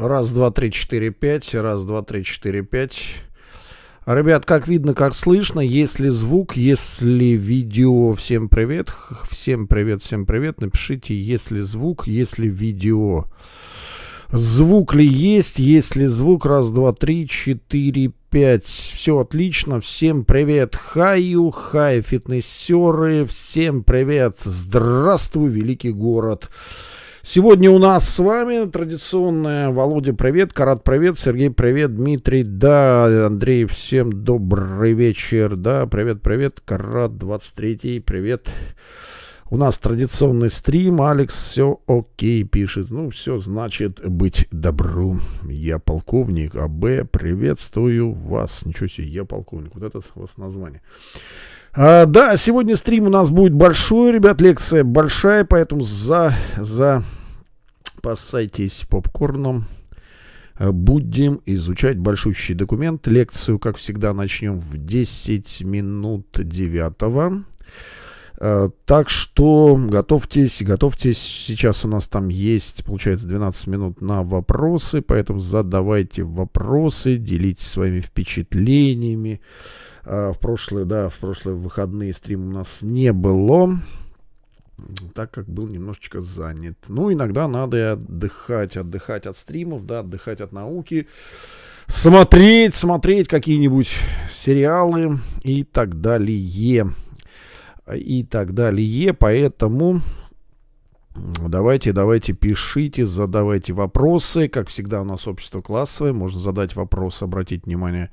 Раз, два, три, четыре, пять. Раз, два, три, четыре, пять. Ребят, как видно, как слышно, если звук, если видео, всем привет, всем привет, всем привет, напишите, если звук, если видео. Звук ли есть, если звук, раз, два, три, четыре, пять, все отлично, всем привет, хаю, хай, фитнесеры, всем привет, здравствуй, великий город. Сегодня у нас с вами традиционная Володя, привет, Карат, привет, Сергей, привет, Дмитрий, да, Андрей, всем добрый вечер, да, привет, привет, Карат, 23-й, привет. У нас традиционный стрим, Алекс, все окей, пишет. Ну, все значит быть добру. Я полковник АБ, приветствую вас. Ничего себе, я полковник. Вот это у вас название. А, да, сегодня стрим у нас будет большой, ребят, лекция большая, поэтому за, за, посайтесь попкорном. Э, будем изучать большущий документ. Лекцию, как всегда, начнем в 10 минут 9. Э, так что готовьтесь, готовьтесь. Сейчас у нас там есть, получается, 12 минут на вопросы, поэтому задавайте вопросы, делитесь своими впечатлениями. А, в прошлые, да, в прошлые выходные стрим у нас не было, так как был немножечко занят. Ну, иногда надо и отдыхать, отдыхать от стримов, да, отдыхать от науки, смотреть, смотреть какие-нибудь сериалы и так далее. И так далее, поэтому Давайте, давайте, пишите, задавайте вопросы. Как всегда, у нас общество классовое. Можно задать вопрос, обратить внимание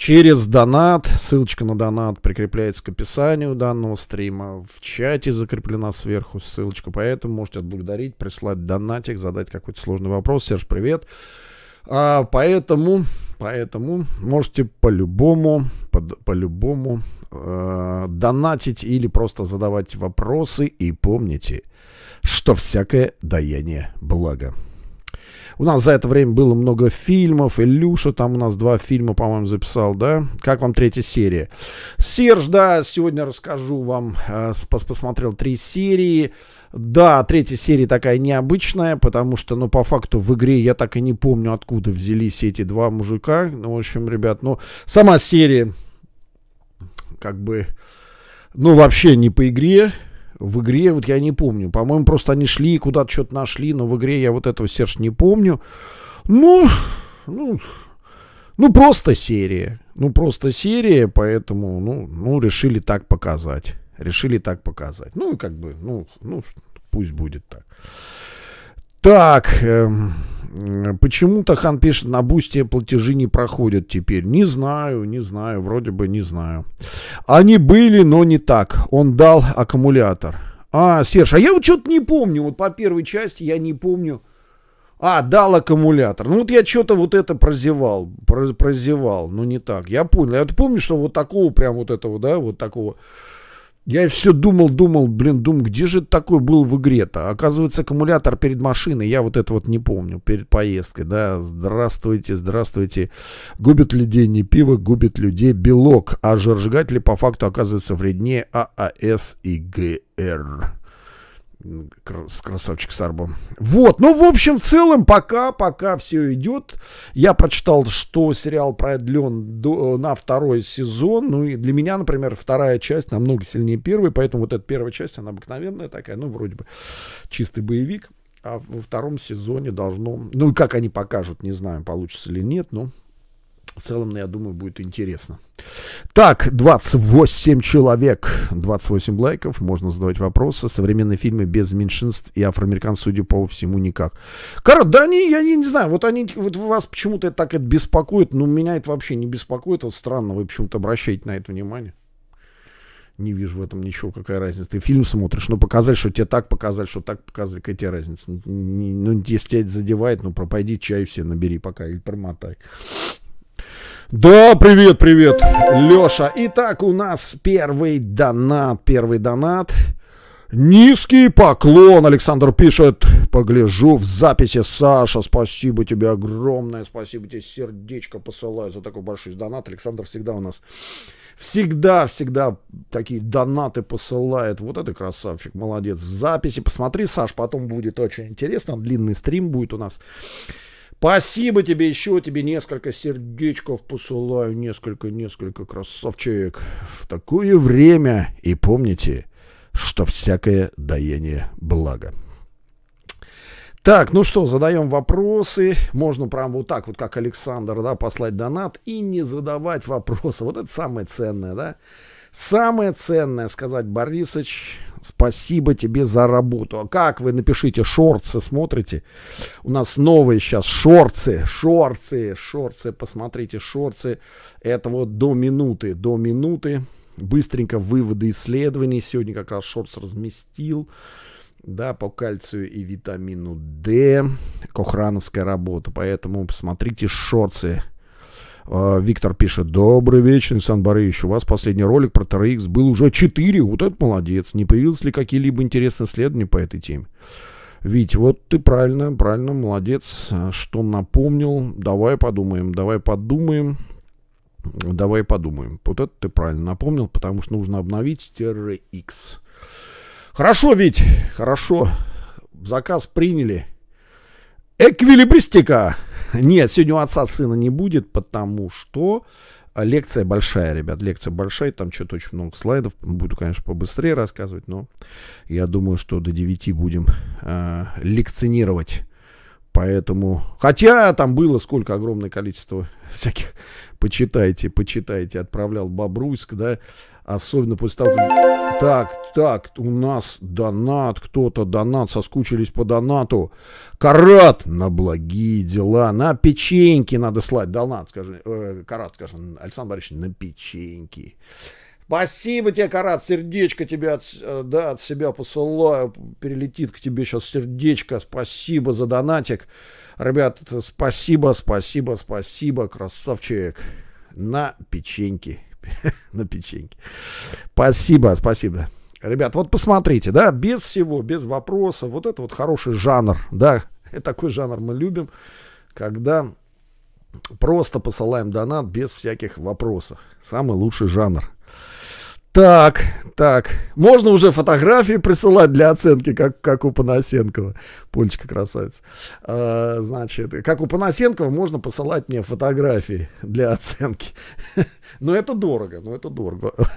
через донат. Ссылочка на донат прикрепляется к описанию данного стрима. В чате закреплена сверху ссылочка, поэтому можете отблагодарить, прислать донатик, задать какой-то сложный вопрос. Серж, привет. А, поэтому, поэтому можете по-любому, по-любому э, донатить или просто задавать вопросы. И помните, что всякое даяние благо. У нас за это время было много фильмов. Илюша там у нас два фильма, по-моему, записал, да? Как вам третья серия? Серж, да, сегодня расскажу вам. Э, посмотрел три серии. Да, третья серия такая необычная, потому что, ну, по факту в игре я так и не помню, откуда взялись эти два мужика. Ну, в общем, ребят, ну, сама серия как бы, ну, вообще не по игре. В игре, вот я не помню. По-моему, просто они шли, куда-то что-то нашли, но в игре я вот этого, Серж, не помню. Ну, ну, ну, просто серия. Ну, просто серия, поэтому, ну, ну, решили так показать. Решили так показать. Ну, как бы, ну, ну пусть будет так. Так, эм, Почему-то Хан пишет, на бусте платежи не проходят теперь. Не знаю, не знаю, вроде бы не знаю. Они были, но не так. Он дал аккумулятор. А, Серж, а я вот что-то не помню. Вот по первой части я не помню. А, дал аккумулятор. Ну вот я что-то вот это прозевал, прозевал, но не так. Я понял. Я вот помню, что вот такого прям вот этого, да, вот такого я и все думал, думал, блин, думал, где же такой был в игре-то? Оказывается, аккумулятор перед машиной, я вот это вот не помню, перед поездкой, да. Здравствуйте, здравствуйте. Губит людей не пиво, губит людей белок, а жиросжигатели по факту оказываются вреднее ААС и ГР с красавчик Сарбо. Вот, ну, в общем, в целом, пока, пока все идет. Я прочитал, что сериал продлен до, э, на второй сезон. Ну, и для меня, например, вторая часть намного сильнее первой, поэтому вот эта первая часть, она обыкновенная такая, ну, вроде бы чистый боевик. А во втором сезоне должно... Ну, и как они покажут, не знаю, получится или нет, но в целом, ну, я думаю, будет интересно. Так, 28 человек, 28 лайков, можно задавать вопросы. Современные фильмы без меньшинств и афроамерикан, судя по всему, никак. Кара, да они, я не, не знаю, вот они, вот вас почему-то так это беспокоит, но меня это вообще не беспокоит, вот странно, вы почему-то обращаете на это внимание. Не вижу в этом ничего, какая разница. Ты фильм смотришь, но ну, показали, что тебе так показали, что так показали, какая тебе разница. Ну, если тебя это задевает, ну, пропойди чаю все набери пока или промотай. Да, привет, привет, Леша. Итак, у нас первый донат, первый донат. Низкий поклон, Александр пишет. Погляжу в записи, Саша, спасибо тебе огромное, спасибо тебе, сердечко посылаю за такой большой донат. Александр всегда у нас, всегда, всегда такие донаты посылает. Вот это красавчик, молодец. В записи посмотри, Саш, потом будет очень интересно, длинный стрим будет у нас. Спасибо тебе еще, тебе несколько сердечков посылаю, несколько, несколько, красавчик. В такое время и помните, что всякое даение благо. Так, ну что, задаем вопросы. Можно прям вот так, вот как Александр, да, послать донат и не задавать вопросы. Вот это самое ценное, да. Самое ценное сказать, Борисыч, спасибо тебе за работу. А как вы напишите шорцы, смотрите? У нас новые сейчас шорцы, шорцы, шорцы, посмотрите, шорцы. Это вот до минуты, до минуты. Быстренько выводы исследований. Сегодня как раз шорц разместил. Да, по кальцию и витамину D. Кохрановская работа. Поэтому посмотрите шорцы. А, Виктор пишет, добрый вечер, Александр Борисович, у вас последний ролик про TRX был уже 4, вот это молодец. Не появилось ли какие-либо интересные исследования по этой теме? Вить, вот ты правильно, правильно, молодец, а, что напомнил. Давай подумаем, давай подумаем, давай подумаем. Вот это ты правильно напомнил, потому что нужно обновить TRX. Хорошо, Вить, хорошо. Заказ приняли. Эквилибристика. Нет, сегодня у отца сына не будет, потому что лекция большая, ребят. Лекция большая, там что-то очень много слайдов. Буду, конечно, побыстрее рассказывать, но я думаю, что до 9 будем э, лекционировать. Поэтому, хотя там было сколько огромное количество всяких, почитайте, почитайте, отправлял Бобруйск, да, Особенно после того, как... Так, так, у нас донат, кто-то донат, соскучились по донату. Карат на благие дела, на печеньки надо слать донат, скажи, э, Карат, скажи, Александр Борисович, на печеньки. Спасибо тебе, Карат, сердечко тебе от, э, да, от себя посылаю, перелетит к тебе сейчас сердечко, спасибо за донатик. Ребят, спасибо, спасибо, спасибо, красавчик, на печеньки. на печеньке. Спасибо, спасибо. Ребят, вот посмотрите, да, без всего, без вопросов. Вот это вот хороший жанр, да, такой жанр мы любим, когда просто посылаем донат без всяких вопросов. Самый лучший жанр. Так, так. Можно уже фотографии присылать для оценки, как, как у Панасенкова. Полечка красавец. А, значит, как у Панасенкова можно посылать мне фотографии для оценки. Но это дорого, но это дорого.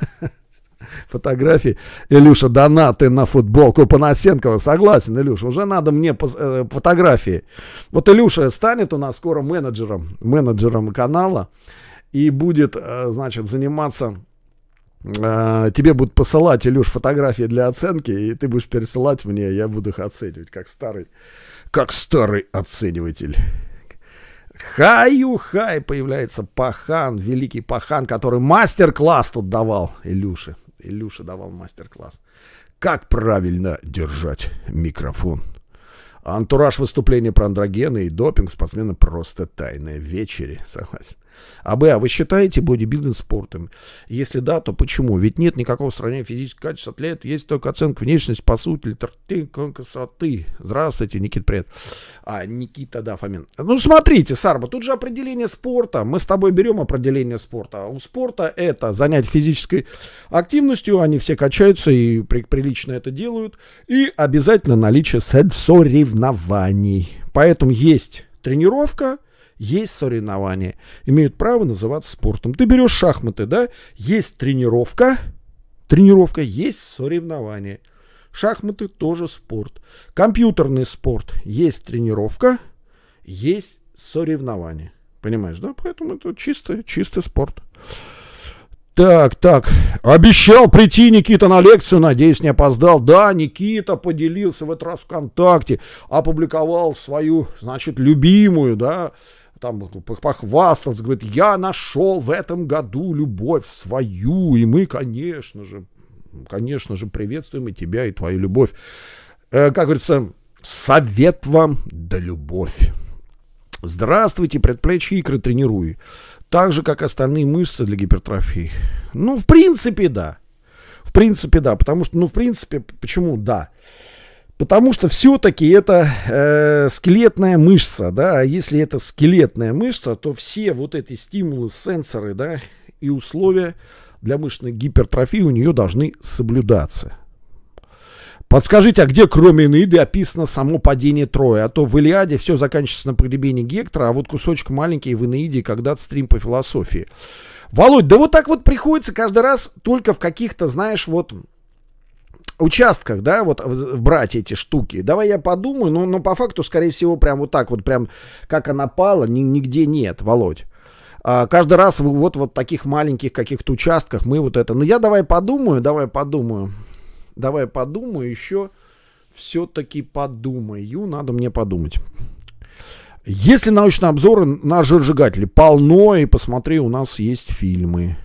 Фотографии. Илюша, донаты на футболку Панасенкова. Согласен, Илюша, уже надо мне э, фотографии. Вот Илюша станет у нас скоро менеджером, менеджером канала и будет, э, значит, заниматься а, тебе будут посылать, Илюш, фотографии для оценки, и ты будешь пересылать мне, я буду их оценивать, как старый, как старый оцениватель. Хаю-хай появляется пахан, великий пахан, который мастер-класс тут давал Илюше. Илюша давал мастер-класс. Как правильно держать микрофон. Антураж выступления про андрогены и допинг спортсмена просто тайное вечери, согласен. А Б, а вы считаете бодибилдинг спортом? Если да, то почему? Ведь нет никакого сравнения физических качеств атлет, есть только оценка внешности, по сути, кон красоты. Здравствуйте, Никита, привет. А, Никита, да, Фомин. Ну, смотрите, Сарба, тут же определение спорта. Мы с тобой берем определение спорта. А у спорта это занять физической активностью, они все качаются и при, прилично это делают. И обязательно наличие соревнований. Поэтому есть тренировка, есть соревнования, имеют право называться спортом. Ты берешь шахматы, да, есть тренировка, тренировка, есть соревнования. Шахматы тоже спорт. Компьютерный спорт, есть тренировка, есть соревнования. Понимаешь, да? Поэтому это чистый, чистый спорт. Так, так. Обещал прийти Никита на лекцию, надеюсь, не опоздал. Да, Никита поделился в этот раз ВКонтакте, опубликовал свою, значит, любимую, да, там ну, похвастался, говорит, я нашел в этом году любовь свою, и мы, конечно же, конечно же, приветствуем и тебя, и твою любовь. Э, как говорится, совет вам да любовь. Здравствуйте, предплечье икры тренируй, Так же, как остальные мышцы для гипертрофии. Ну, в принципе, да. В принципе, да. Потому что, ну, в принципе, почему Да. Потому что все-таки это э, скелетная мышца, да, а если это скелетная мышца, то все вот эти стимулы, сенсоры, да, и условия для мышечной гипертрофии у нее должны соблюдаться. Подскажите, а где кроме Инеиды описано само падение Троя? А то в Илиаде все заканчивается на погребении Гектора, а вот кусочек маленький в Инеиде когда-то стрим по философии. Володь, да вот так вот приходится каждый раз только в каких-то, знаешь, вот участках, да, вот брать эти штуки. Давай я подумаю, но, ну, но по факту, скорее всего, прям вот так вот, прям как она пала, ни, нигде нет, Володь. А, каждый раз вот вот таких маленьких каких-то участках мы вот это. Ну я давай подумаю, давай подумаю, давай подумаю еще. Все-таки подумаю, надо мне подумать. Если научные обзоры на жиржигатели полно, и посмотри, у нас есть фильмы.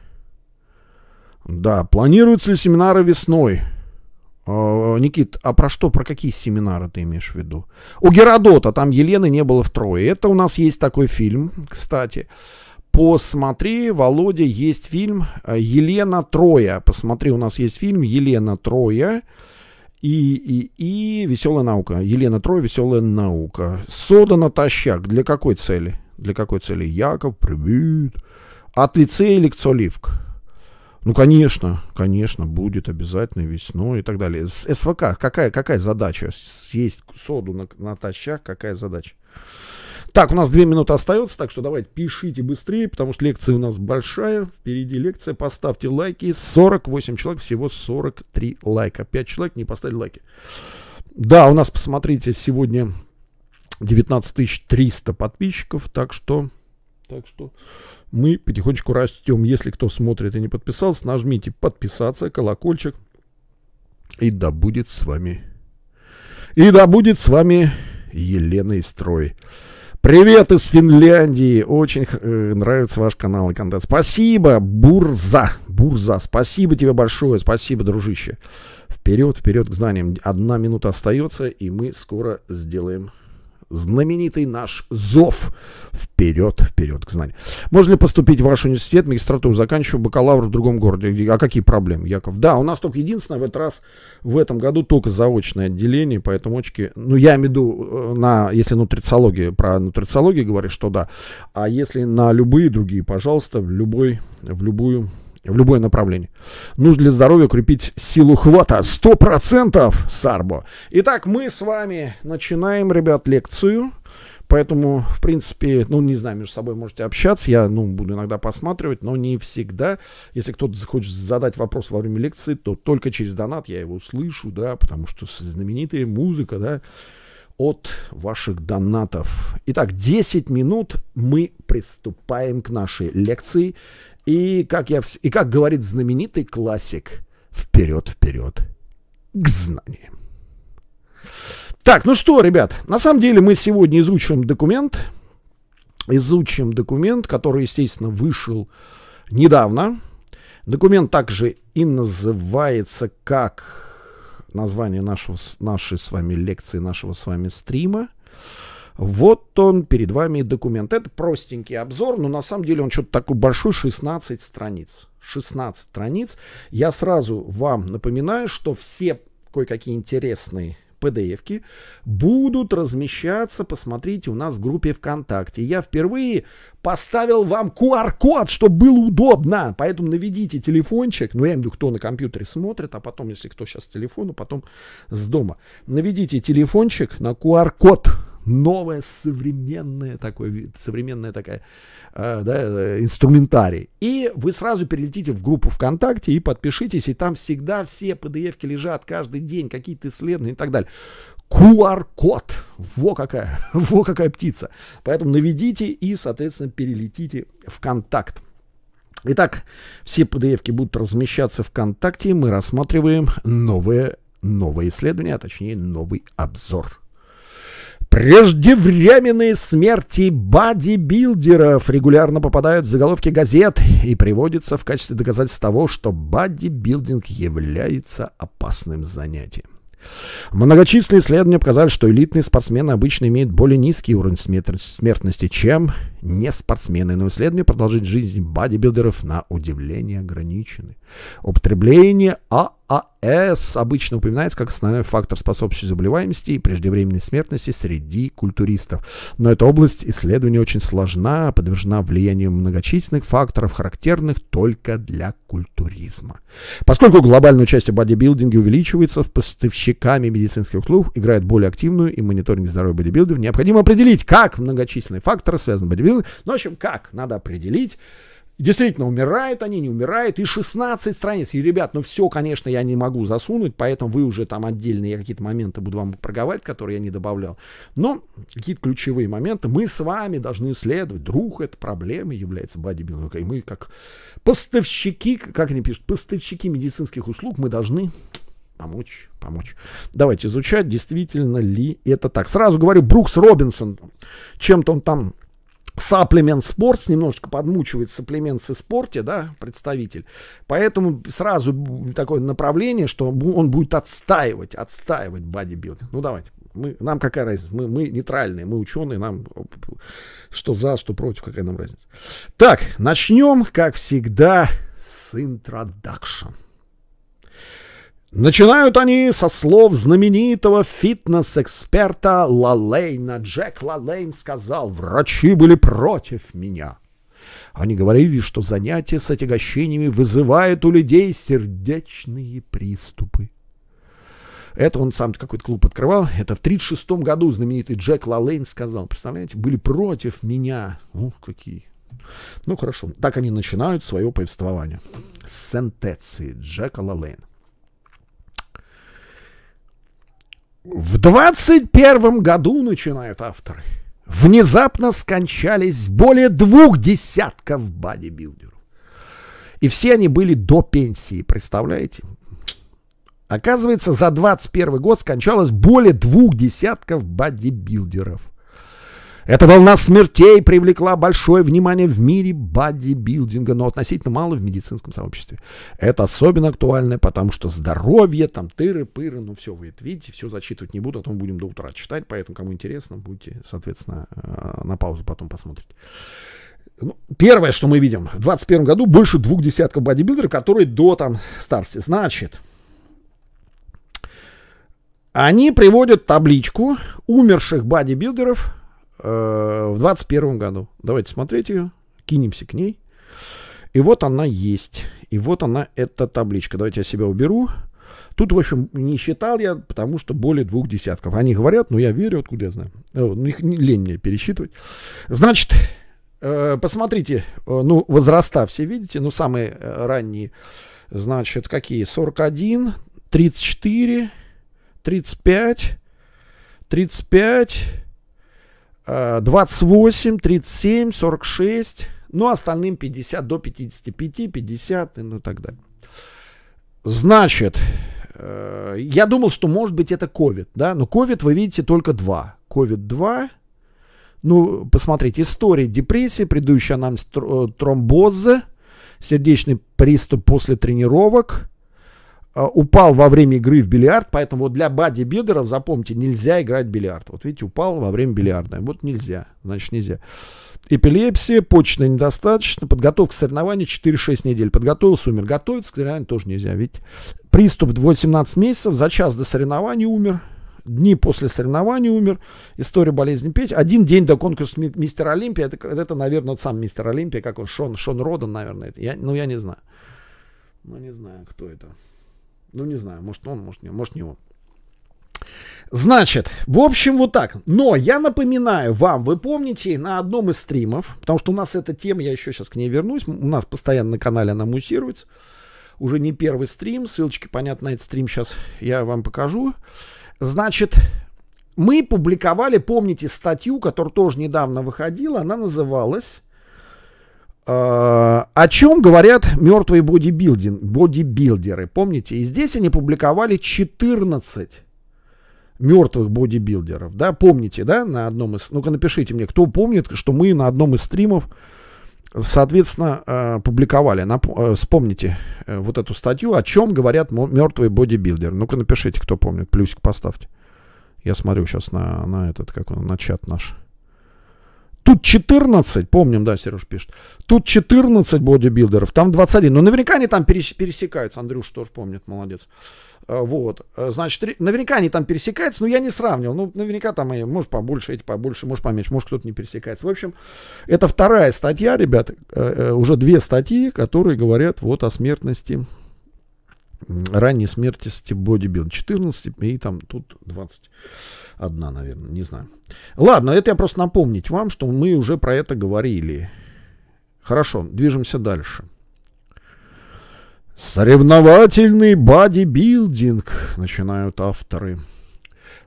Да, планируются ли семинары весной? Э, Никит, а про что, про какие семинары ты имеешь в виду? У Геродота там Елены не было втрое. Это у нас есть такой фильм, кстати. Посмотри, Володя, есть фильм э, Елена Троя. Посмотри, у нас есть фильм Елена Троя и, и, и веселая наука. Елена Троя, веселая наука. Сода натощак. Для какой цели? Для какой цели? Яков, привет. От лицея Лекцоливка. Ну, конечно, конечно, будет обязательно весной и так далее. С СВК какая, какая задача? Съесть соду на, на тащах, какая задача? Так, у нас две минуты остается, так что давайте пишите быстрее, потому что лекция у нас большая. Впереди лекция, поставьте лайки. 48 человек, всего 43 лайка. 5 человек не поставили лайки. Да, у нас, посмотрите, сегодня 19 300 подписчиков, так что... Так что мы потихонечку растем. Если кто смотрит и не подписался, нажмите подписаться, колокольчик. И да будет с вами. И да будет с вами Елена Истрой. Привет из Финляндии. Очень э, нравится ваш канал и контент. Спасибо, Бурза. Бурза, спасибо тебе большое. Спасибо, дружище. Вперед, вперед к знаниям. Одна минута остается, и мы скоро сделаем знаменитый наш зов. Вперед, вперед к знанию. Можно ли поступить в ваш университет, магистратуру заканчиваю, бакалавр в другом городе? А какие проблемы, Яков? Да, у нас только единственное, в этот раз, в этом году только заочное отделение, поэтому очки... Ну, я имею в виду, э, на, если нутрициология, про нутрициологию говоришь, что да. А если на любые другие, пожалуйста, в любой, в любую в любое направление. Нужно для здоровья крепить силу хвата. Сто процентов, Сарбо. Итак, мы с вами начинаем, ребят, лекцию. Поэтому, в принципе, ну, не знаю, между собой можете общаться. Я, ну, буду иногда посматривать, но не всегда. Если кто-то захочет задать вопрос во время лекции, то только через донат я его услышу, да, потому что знаменитая музыка, да, от ваших донатов. Итак, 10 минут мы приступаем к нашей лекции. И как, я, и как говорит знаменитый классик, вперед, вперед, к знаниям. Так, ну что, ребят, на самом деле мы сегодня изучим документ, изучим документ, который, естественно, вышел недавно. Документ также и называется как название нашего, нашей с вами лекции, нашего с вами стрима. Вот он, перед вами документ. Это простенький обзор, но на самом деле он что-то такой большой, 16 страниц. 16 страниц. Я сразу вам напоминаю, что все кое-какие интересные pdf будут размещаться, посмотрите, у нас в группе ВКонтакте. Я впервые поставил вам QR-код, чтобы было удобно, поэтому наведите телефончик, ну я имею в виду, кто на компьютере смотрит, а потом, если кто сейчас с телефона, потом с дома. Наведите телефончик на QR-код, новое, современное такое, современная такая, э, да, э, инструментарий. И вы сразу перелетите в группу ВКонтакте и подпишитесь, и там всегда все PDF-ки лежат каждый день, какие-то исследования и так далее. QR-код. Во какая, во какая птица. Поэтому наведите и, соответственно, перелетите в контакт. Итак, все pdf будут размещаться в ВКонтакте. Мы рассматриваем новое новое исследование, а точнее новый обзор. Преждевременные смерти бодибилдеров регулярно попадают в заголовки газет и приводятся в качестве доказательства того, что бодибилдинг является опасным занятием. Многочисленные исследования показали, что элитные спортсмены обычно имеют более низкий уровень смертности, чем не спортсмены, но исследования продолжить жизнь бодибилдеров на удивление ограничены. Употребление ААС обычно упоминается как основной фактор, способствующий заболеваемости и преждевременной смертности среди культуристов. Но эта область исследования очень сложна, подвержена влиянию многочисленных факторов, характерных только для культуризма. Поскольку глобальное участие в бодибилдинге увеличивается, поставщиками медицинских услуг играет более активную и мониторинг здоровья бодибилдеров, необходимо определить, как многочисленные факторы связаны бодибилдингом ну, в общем, как? Надо определить. Действительно, умирают они, не умирают. И 16 страниц. И, ребят, ну все, конечно, я не могу засунуть, поэтому вы уже там отдельные какие-то моменты буду вам проговаривать, которые я не добавлял. Но какие-то ключевые моменты мы с вами должны исследовать. Друг это проблема является бодибилдинг. И мы как поставщики, как они пишут, поставщики медицинских услуг, мы должны помочь, помочь. Давайте изучать, действительно ли это так. Сразу говорю, Брукс Робинсон, чем-то он там Supplement Sports немножечко подмучивает Supplements и спорте, да, представитель. Поэтому сразу такое направление, что он будет отстаивать, отстаивать бодибилдинг. Ну, давайте. Мы, нам какая разница? Мы, мы нейтральные, мы ученые, нам что за, что против, какая нам разница. Так, начнем, как всегда, с introduction. Начинают они со слов знаменитого фитнес-эксперта Лалейна. Джек Лалейн сказал, врачи были против меня. Они говорили, что занятия с отягощениями вызывают у людей сердечные приступы. Это он сам какой-то клуб открывал. Это в 1936 году знаменитый Джек Лалейн сказал. Представляете, были против меня. Ух, какие. Ну, хорошо. Так они начинают свое повествование. Сентеции Джека Лалейна. В 21 году, начинают авторы, внезапно скончались более двух десятков бодибилдеров. И все они были до пенсии, представляете? Оказывается, за 21 год скончалось более двух десятков бодибилдеров. Эта волна смертей привлекла большое внимание в мире бодибилдинга, но относительно мало в медицинском сообществе. Это особенно актуально, потому что здоровье, там тыры-пыры, ну все вы это видите, все зачитывать не буду, а то мы будем до утра читать, поэтому кому интересно, будете, соответственно, э, на паузу потом посмотреть. Ну, первое, что мы видим, в 2021 году больше двух десятков бодибилдеров, которые до там старости. Значит, они приводят табличку умерших бодибилдеров Э, в 21 году. Давайте смотреть ее, кинемся к ней. И вот она есть. И вот она, эта табличка. Давайте я себя уберу. Тут, в общем, не считал я, потому что более двух десятков. Они говорят, ну я верю, откуда я знаю. Э, ну, их лень мне пересчитывать. Значит, э, посмотрите, ну, возраста все видите, ну, самые ранние, значит, какие? 41, 34, 35, 35, 28, 37, 46, ну, остальным 50, до 55, 50, ну, так далее. Значит, э, я думал, что, может быть, это COVID, да, но COVID, вы видите, только 2. COVID-2, ну, посмотрите, история депрессии, предыдущая нам э, тромбозы, сердечный приступ после тренировок, Э, упал во время игры в бильярд, поэтому вот для Бади Бидеров запомните, нельзя играть в бильярд. Вот видите, упал во время бильярда. Вот нельзя, значит нельзя. Эпилепсия, почечная недостаточно, подготовка к соревнованию 4-6 недель. Подготовился, умер. Готовиться к соревнованию тоже нельзя, ведь Приступ 18 месяцев, за час до соревнований умер. Дни после соревнований умер. История болезни Петь. Один день до конкурса ми мистер Олимпия. Это, это, наверное, вот сам мистер Олимпия, как он, Шон, Шон Родан, наверное. Это. Я, ну, я не знаю. Ну, не знаю, кто это. Ну, не знаю, может он, может не, может не он. Значит, в общем, вот так. Но я напоминаю вам, вы помните, на одном из стримов, потому что у нас эта тема, я еще сейчас к ней вернусь, у нас постоянно на канале она муссируется, уже не первый стрим, ссылочки, понятно, на этот стрим сейчас я вам покажу. Значит, мы публиковали, помните, статью, которая тоже недавно выходила, она называлась Э, о чем говорят мертвые бодибилдин, бодибилдеры. Помните, и здесь они публиковали 14 мертвых бодибилдеров. Да, помните, да, на одном из... Ну-ка напишите мне, кто помнит, что мы на одном из стримов, соответственно, э, публиковали. Нап... Э, вспомните вот эту статью, о чем говорят мертвые бодибилдеры. Ну-ка напишите, кто помнит, плюсик поставьте. Я смотрю сейчас на, на этот, как он, на чат наш. Тут 14, помним, да, Сереж пишет. Тут 14 бодибилдеров, там 21. Но ну, наверняка они там пересекаются. Андрюш тоже помнит, молодец. Э, вот, э, значит, наверняка они там пересекаются, но я не сравнивал. Ну, наверняка там, и, может, побольше, эти побольше, может, поменьше, может, кто-то не пересекается. В общем, это вторая статья, ребят, э, уже две статьи, которые говорят вот о смертности ранней смерти Стив Бодибилд 14, и там тут 21, наверное, не знаю. Ладно, это я просто напомнить вам, что мы уже про это говорили. Хорошо, движемся дальше. Соревновательный бодибилдинг, начинают авторы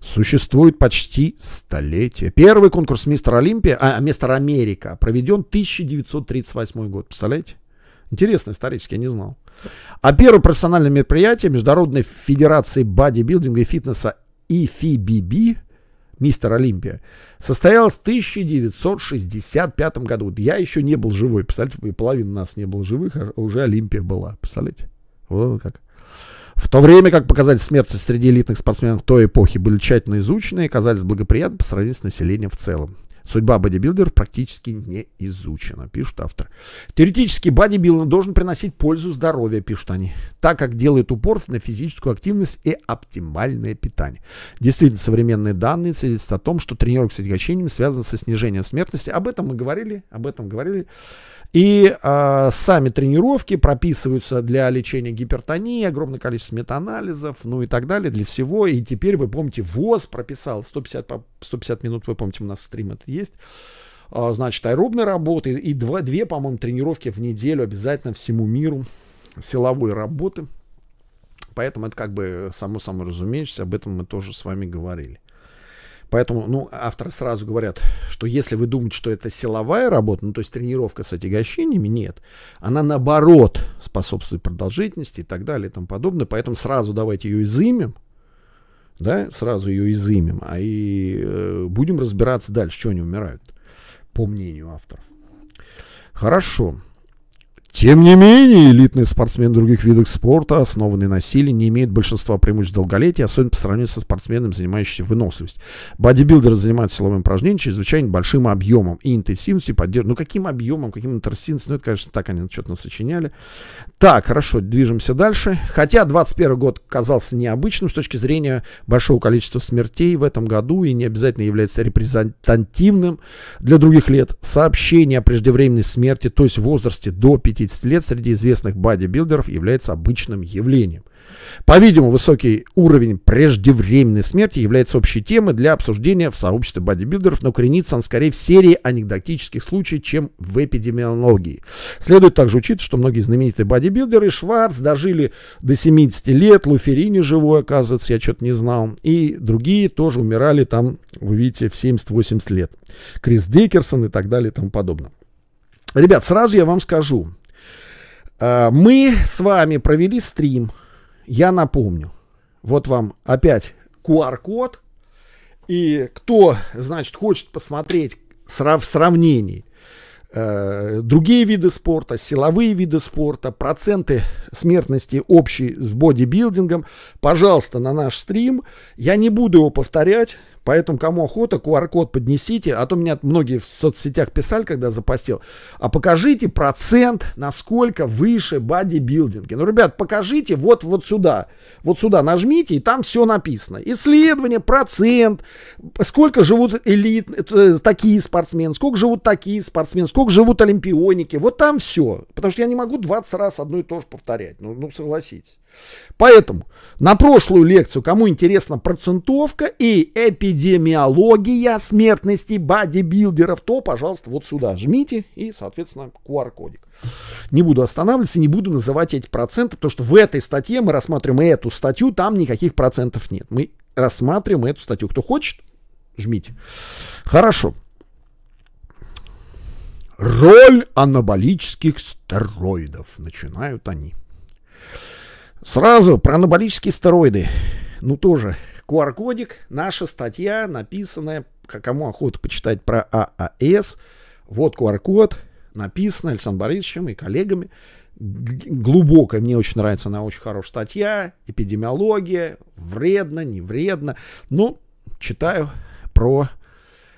существует почти столетие. Первый конкурс Мистер Олимпия, а Мистер Америка проведен 1938 год, представляете? Интересно исторически, я не знал. А первое профессиональное мероприятие Международной Федерации Бодибилдинга и Фитнеса IFBB Мистер Олимпия, состоялось в 1965 году. Я еще не был живой, представляете, половина нас не было живых, а уже Олимпия была, представляете? Вот как. В то время, как показатели смерти среди элитных спортсменов той эпохи были тщательно изучены и казались благоприятны по сравнению с населением в целом. Судьба бодибилдеров практически не изучена, пишут авторы. Теоретически бодибилдинг должен приносить пользу здоровью, пишут они, так как делает упор на физическую активность и оптимальное питание. Действительно, современные данные свидетельствуют о том, что тренировка с отягощением связана со снижением смертности. Об этом мы говорили, об этом говорили и э, сами тренировки прописываются для лечения гипертонии, огромное количество метаанализов, ну и так далее, для всего. И теперь, вы помните, ВОЗ прописал 150, 150 минут, вы помните, у нас стрим это есть. А, значит, аэробной работы и два, две, по-моему, тренировки в неделю обязательно всему миру силовой работы. Поэтому это как бы само само разумеется, об этом мы тоже с вами говорили. Поэтому, ну, авторы сразу говорят, что если вы думаете, что это силовая работа, ну, то есть тренировка с отягощениями, нет. Она, наоборот, способствует продолжительности и так далее и тому подобное. Поэтому сразу давайте ее изымем, да, сразу ее изымем, а и э, будем разбираться дальше, что они умирают, по мнению авторов. Хорошо. Тем не менее, элитный спортсмен в других видах спорта, основанный на силе, не имеет большинства преимуществ долголетия, особенно по сравнению со спортсменом, занимающимся выносливость. Бодибилдеры занимаются силовым упражнением чрезвычайно большим объемом и интенсивностью поддержки. Ну, каким объемом, каким интенсивностью, ну, это, конечно, так они что-то насочиняли. Так, хорошо, движемся дальше. Хотя 21 год казался необычным с точки зрения большого количества смертей в этом году и не обязательно является репрезентативным для других лет, сообщение о преждевременной смерти, то есть в возрасте до 50 50 лет среди известных бодибилдеров является обычным явлением. По-видимому, высокий уровень преждевременной смерти является общей темой для обсуждения в сообществе бодибилдеров, но коренится он скорее в серии анекдотических случаев, чем в эпидемиологии. Следует также учитывать, что многие знаменитые бодибилдеры, Шварц, дожили до 70 лет, Луферини живой, оказывается, я что-то не знал, и другие тоже умирали там, вы видите, в 70-80 лет. Крис Дикерсон и так далее и тому подобное. Ребят, сразу я вам скажу, а, мы с вами провели стрим. Я напомню. Вот вам опять QR-код. И кто, значит, хочет посмотреть в сравнении э, другие виды спорта, силовые виды спорта, проценты смертности общей с бодибилдингом, пожалуйста, на наш стрим. Я не буду его повторять. Поэтому, кому охота, QR-код поднесите. А то меня многие в соцсетях писали, когда запостил. А покажите процент, насколько выше бодибилдинги. Ну, ребят, покажите вот, вот сюда. Вот сюда нажмите, и там все написано. Исследование, процент, сколько живут элит, э, такие спортсмены, сколько живут такие спортсмены, сколько живут олимпионики. Вот там все. Потому что я не могу 20 раз одно и то же повторять. Ну, ну согласитесь. Поэтому на прошлую лекцию, кому интересна процентовка и эпидемиология смертности бодибилдеров, то, пожалуйста, вот сюда жмите и, соответственно, QR-кодик. Не буду останавливаться, не буду называть эти проценты, потому что в этой статье мы рассматриваем эту статью, там никаких процентов нет. Мы рассматриваем эту статью. Кто хочет, жмите. Хорошо. Роль анаболических стероидов. Начинают они. Сразу про анаболические стероиды. Ну тоже. QR-кодик, наша статья, написанная, кому охота почитать про ААС. Вот QR-код, написано Александром Борисовичем и коллегами. Глубокая, мне очень нравится, она очень хорошая статья. Эпидемиология, вредно, не вредно. Ну, читаю про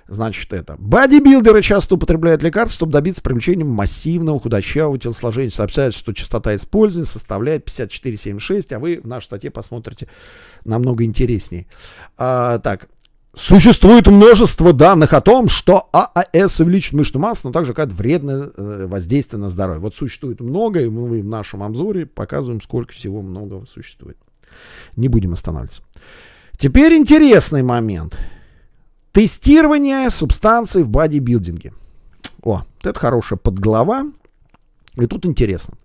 значит, это. Бодибилдеры часто употребляют лекарства, чтобы добиться привлечения массивного худощавого телосложения. Сообщают, что частота использования составляет 54,76, а вы в нашей статье посмотрите намного интереснее. А, так, Существует множество данных о том, что ААС увеличит мышечную массу, но также оказывает вредное э, воздействие на здоровье. Вот существует много, и мы в нашем обзоре показываем, сколько всего много существует. Не будем останавливаться. Теперь интересный момент. Тестирование субстанций в бодибилдинге. О, вот это хорошая подглава. И тут интересно.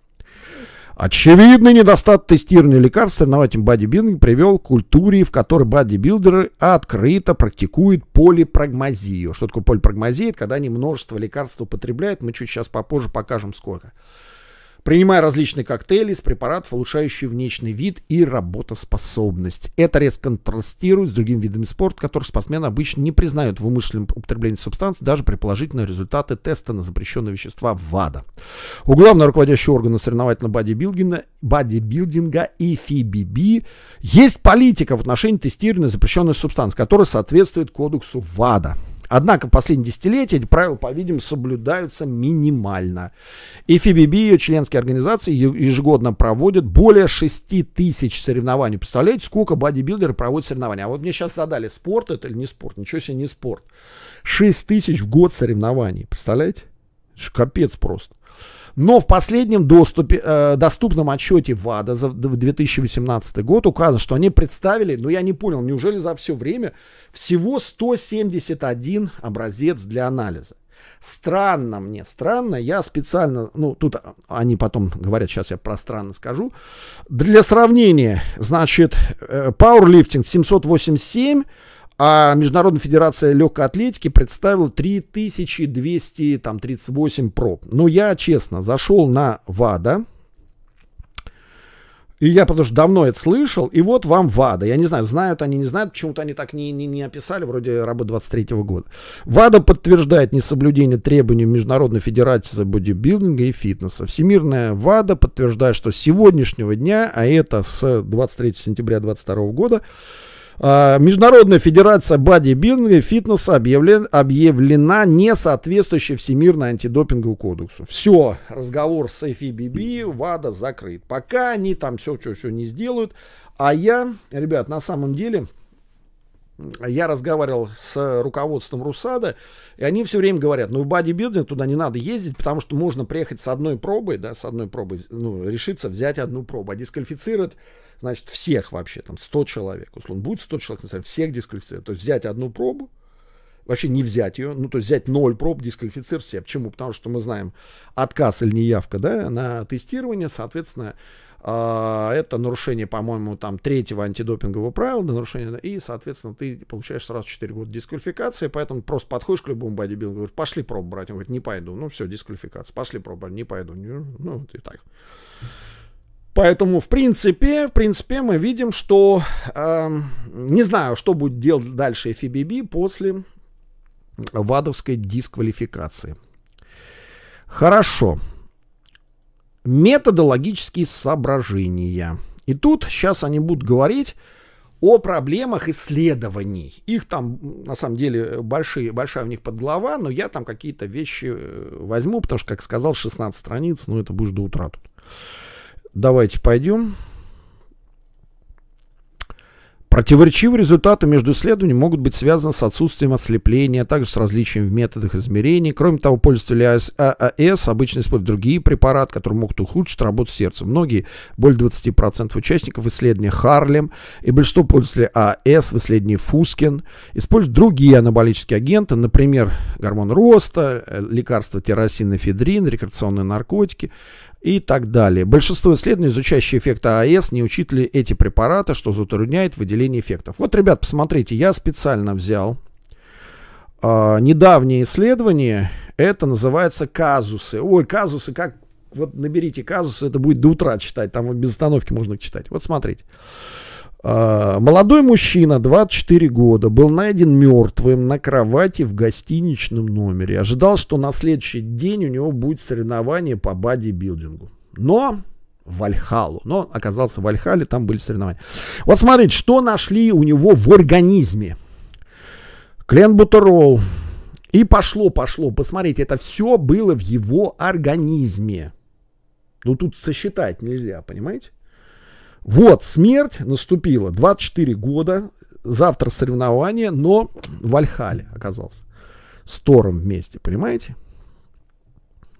Очевидный недостаток тестирования лекарств соревновательным бодибилдинг привел к культуре, в которой бодибилдеры открыто практикуют полипрагмазию. Что такое полипрагмазия? Это когда они множество лекарств употребляют. Мы чуть сейчас попозже покажем сколько принимая различные коктейли с препаратов, улучшающие внешний вид и работоспособность. Это резко контрастирует с другим видами спорта, которых спортсмены обычно не признают в умышленном употреблении субстанций, даже при положительные результаты теста на запрещенные вещества ВАДА. У главного руководящего органа соревновательного бодибилдинга, бодибилдинга ИФИБИ есть политика в отношении тестирования запрещенных субстанций, которая соответствует кодексу ВАДА. Однако в последние десятилетия эти правила, по-видимому, соблюдаются минимально. И ФИБИ, ее членские организации, ежегодно проводят более 6 тысяч соревнований. Представляете, сколько бодибилдеры проводят соревнования? А вот мне сейчас задали, спорт это или не спорт? Ничего себе, не спорт. 6 тысяч в год соревнований, представляете? Капец просто. Но в последнем доступе, э, доступном отчете ВАДА за 2018 год указано, что они представили, ну я не понял, неужели за все время всего 171 образец для анализа. Странно мне, странно, я специально, ну тут а, они потом говорят, сейчас я про странно скажу. Для сравнения, значит, э, пауэрлифтинг 787, а Международная Федерация Легкой Атлетики представила 3238 проб. Но ну, я, честно, зашел на ВАДА, и я, потому что давно это слышал, и вот вам ВАДА. Я не знаю, знают они, не знают, почему-то они так не, не, не описали, вроде работы 23 -го года. ВАДА подтверждает несоблюдение требований Международной Федерации бодибилдинга и фитнеса. Всемирная ВАДА подтверждает, что с сегодняшнего дня, а это с 23 сентября 22 года, а, Международная федерация бодибилдинга и фитнеса объявлен, объявлена не соответствующей Всемирной антидопинговому кодексу. Все, разговор с FIBB, e ВАДА закрыт. Пока они там все что все не сделают. А я, ребят, на самом деле я разговаривал с руководством Русада, и они все время говорят, ну, в бодибилдинг туда не надо ездить, потому что можно приехать с одной пробой, да, с одной пробой, ну, решиться взять одну пробу, а дисквалифицировать, значит, всех вообще, там, 100 человек, условно, будет 100 человек, на всех дисквалифицировать, то есть взять одну пробу, вообще не взять ее, ну, то есть взять ноль проб, дисквалифицировать все. Почему? Потому что мы знаем отказ или неявка, да, на тестирование, соответственно, а, это нарушение, по-моему, там третьего антидопингового правила, нарушение, и, соответственно, ты получаешь сразу 4 года дисквалификации, поэтому просто подходишь к любому бодибилдингу, говоришь, пошли проб брать, он говорит, не пойду, ну все, дисквалификация, пошли проб брать, не пойду, ну, вот и так. Поэтому, в принципе, в принципе, мы видим, что э, не знаю, что будет делать дальше FIBB после вадовской дисквалификации. Хорошо методологические соображения. И тут сейчас они будут говорить о проблемах исследований. Их там, на самом деле, большие, большая у них подглава, но я там какие-то вещи э, возьму, потому что, как сказал, 16 страниц, ну это будешь до утра тут. Давайте пойдем. Противоречивые результаты между исследованиями могут быть связаны с отсутствием ослепления, а также с различием в методах измерений. Кроме того, пользователи ААС а, а, обычно используют другие препараты, которые могут ухудшить работу сердца. Многие, более 20% участников исследования Харлем и большинство пользователей ААС в исследовании Фускин используют другие анаболические агенты, например, гормон роста, э, лекарства тиросин, эфедрин, рекреационные наркотики и так далее. Большинство исследований, изучающие эффект ААС, не учитывали эти препараты, что затрудняет выделение эффектов. Вот, ребят, посмотрите, я специально взял э, недавнее исследование. Это называется казусы. Ой, казусы, как вот наберите казусы, это будет до утра читать. Там без остановки можно читать. Вот Смотрите. А, молодой мужчина, 24 года, был найден мертвым на кровати в гостиничном номере. Ожидал, что на следующий день у него будет соревнование по бодибилдингу. Но в Вальхалу. Но оказался в Вальхале, там были соревнования. Вот смотрите, что нашли у него в организме. Кленбутерол. И пошло, пошло. Посмотрите, это все было в его организме. Ну тут сосчитать нельзя, понимаете? Вот, смерть наступила, 24 года, завтра соревнование, но в Альхале оказался. С Тором вместе, понимаете?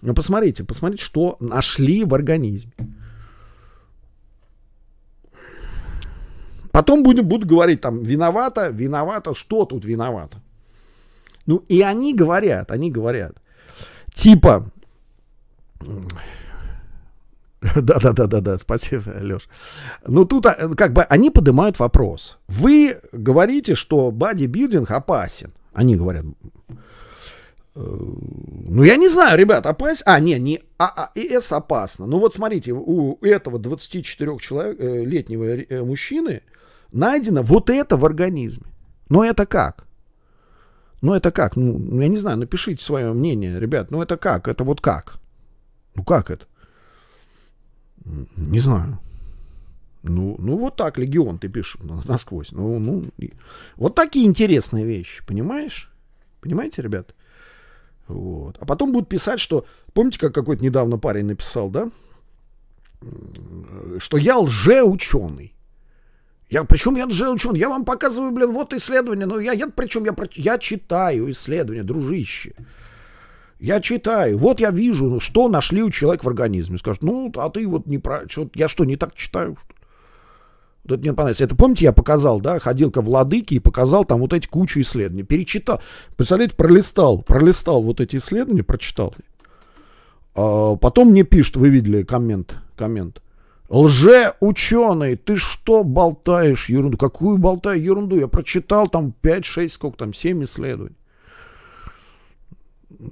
Ну, посмотрите, посмотрите, что нашли в организме. Потом будем, будут говорить там, виновата, виновата, что тут виновата? Ну, и они говорят, они говорят, типа, Да-да-да-да-да, спасибо, Леш. Ну, тут а, как бы они поднимают вопрос. Вы говорите, что бодибилдинг опасен. Они говорят, э, ну, я не знаю, ребят, опасен. А, не, не ААС опасно. Ну, вот смотрите, у этого 24-летнего э, э, мужчины найдено вот это в организме. Но это как? Ну, это как? Ну, я не знаю, напишите свое мнение, ребят. Ну, это как? Это вот как? Ну, как это? Не знаю. Ну, ну вот так, Легион, ты пишешь насквозь. Ну, ну, вот такие интересные вещи, понимаешь? Понимаете, ребят? Вот. А потом будут писать, что... Помните, как какой-то недавно парень написал, да? Что я лжеученый. Я, причем я лжеученый. Я вам показываю, блин, вот исследование. Но ну, я, я причем я, я читаю исследования, дружище. Я читаю, вот я вижу, что нашли у человека в организме. Скажут, ну, а ты вот не про... Что, я что, не так читаю? Что вот это мне понравилось. Это помните, я показал, да, ходил ко владыке и показал там вот эти кучу исследований. Перечитал. Представляете, пролистал, пролистал вот эти исследования, прочитал. А потом мне пишут, вы видели коммент, коммент. Лже-ученый, ты что болтаешь ерунду? Какую болтаю ерунду? Я прочитал там 5-6, сколько там, 7 исследований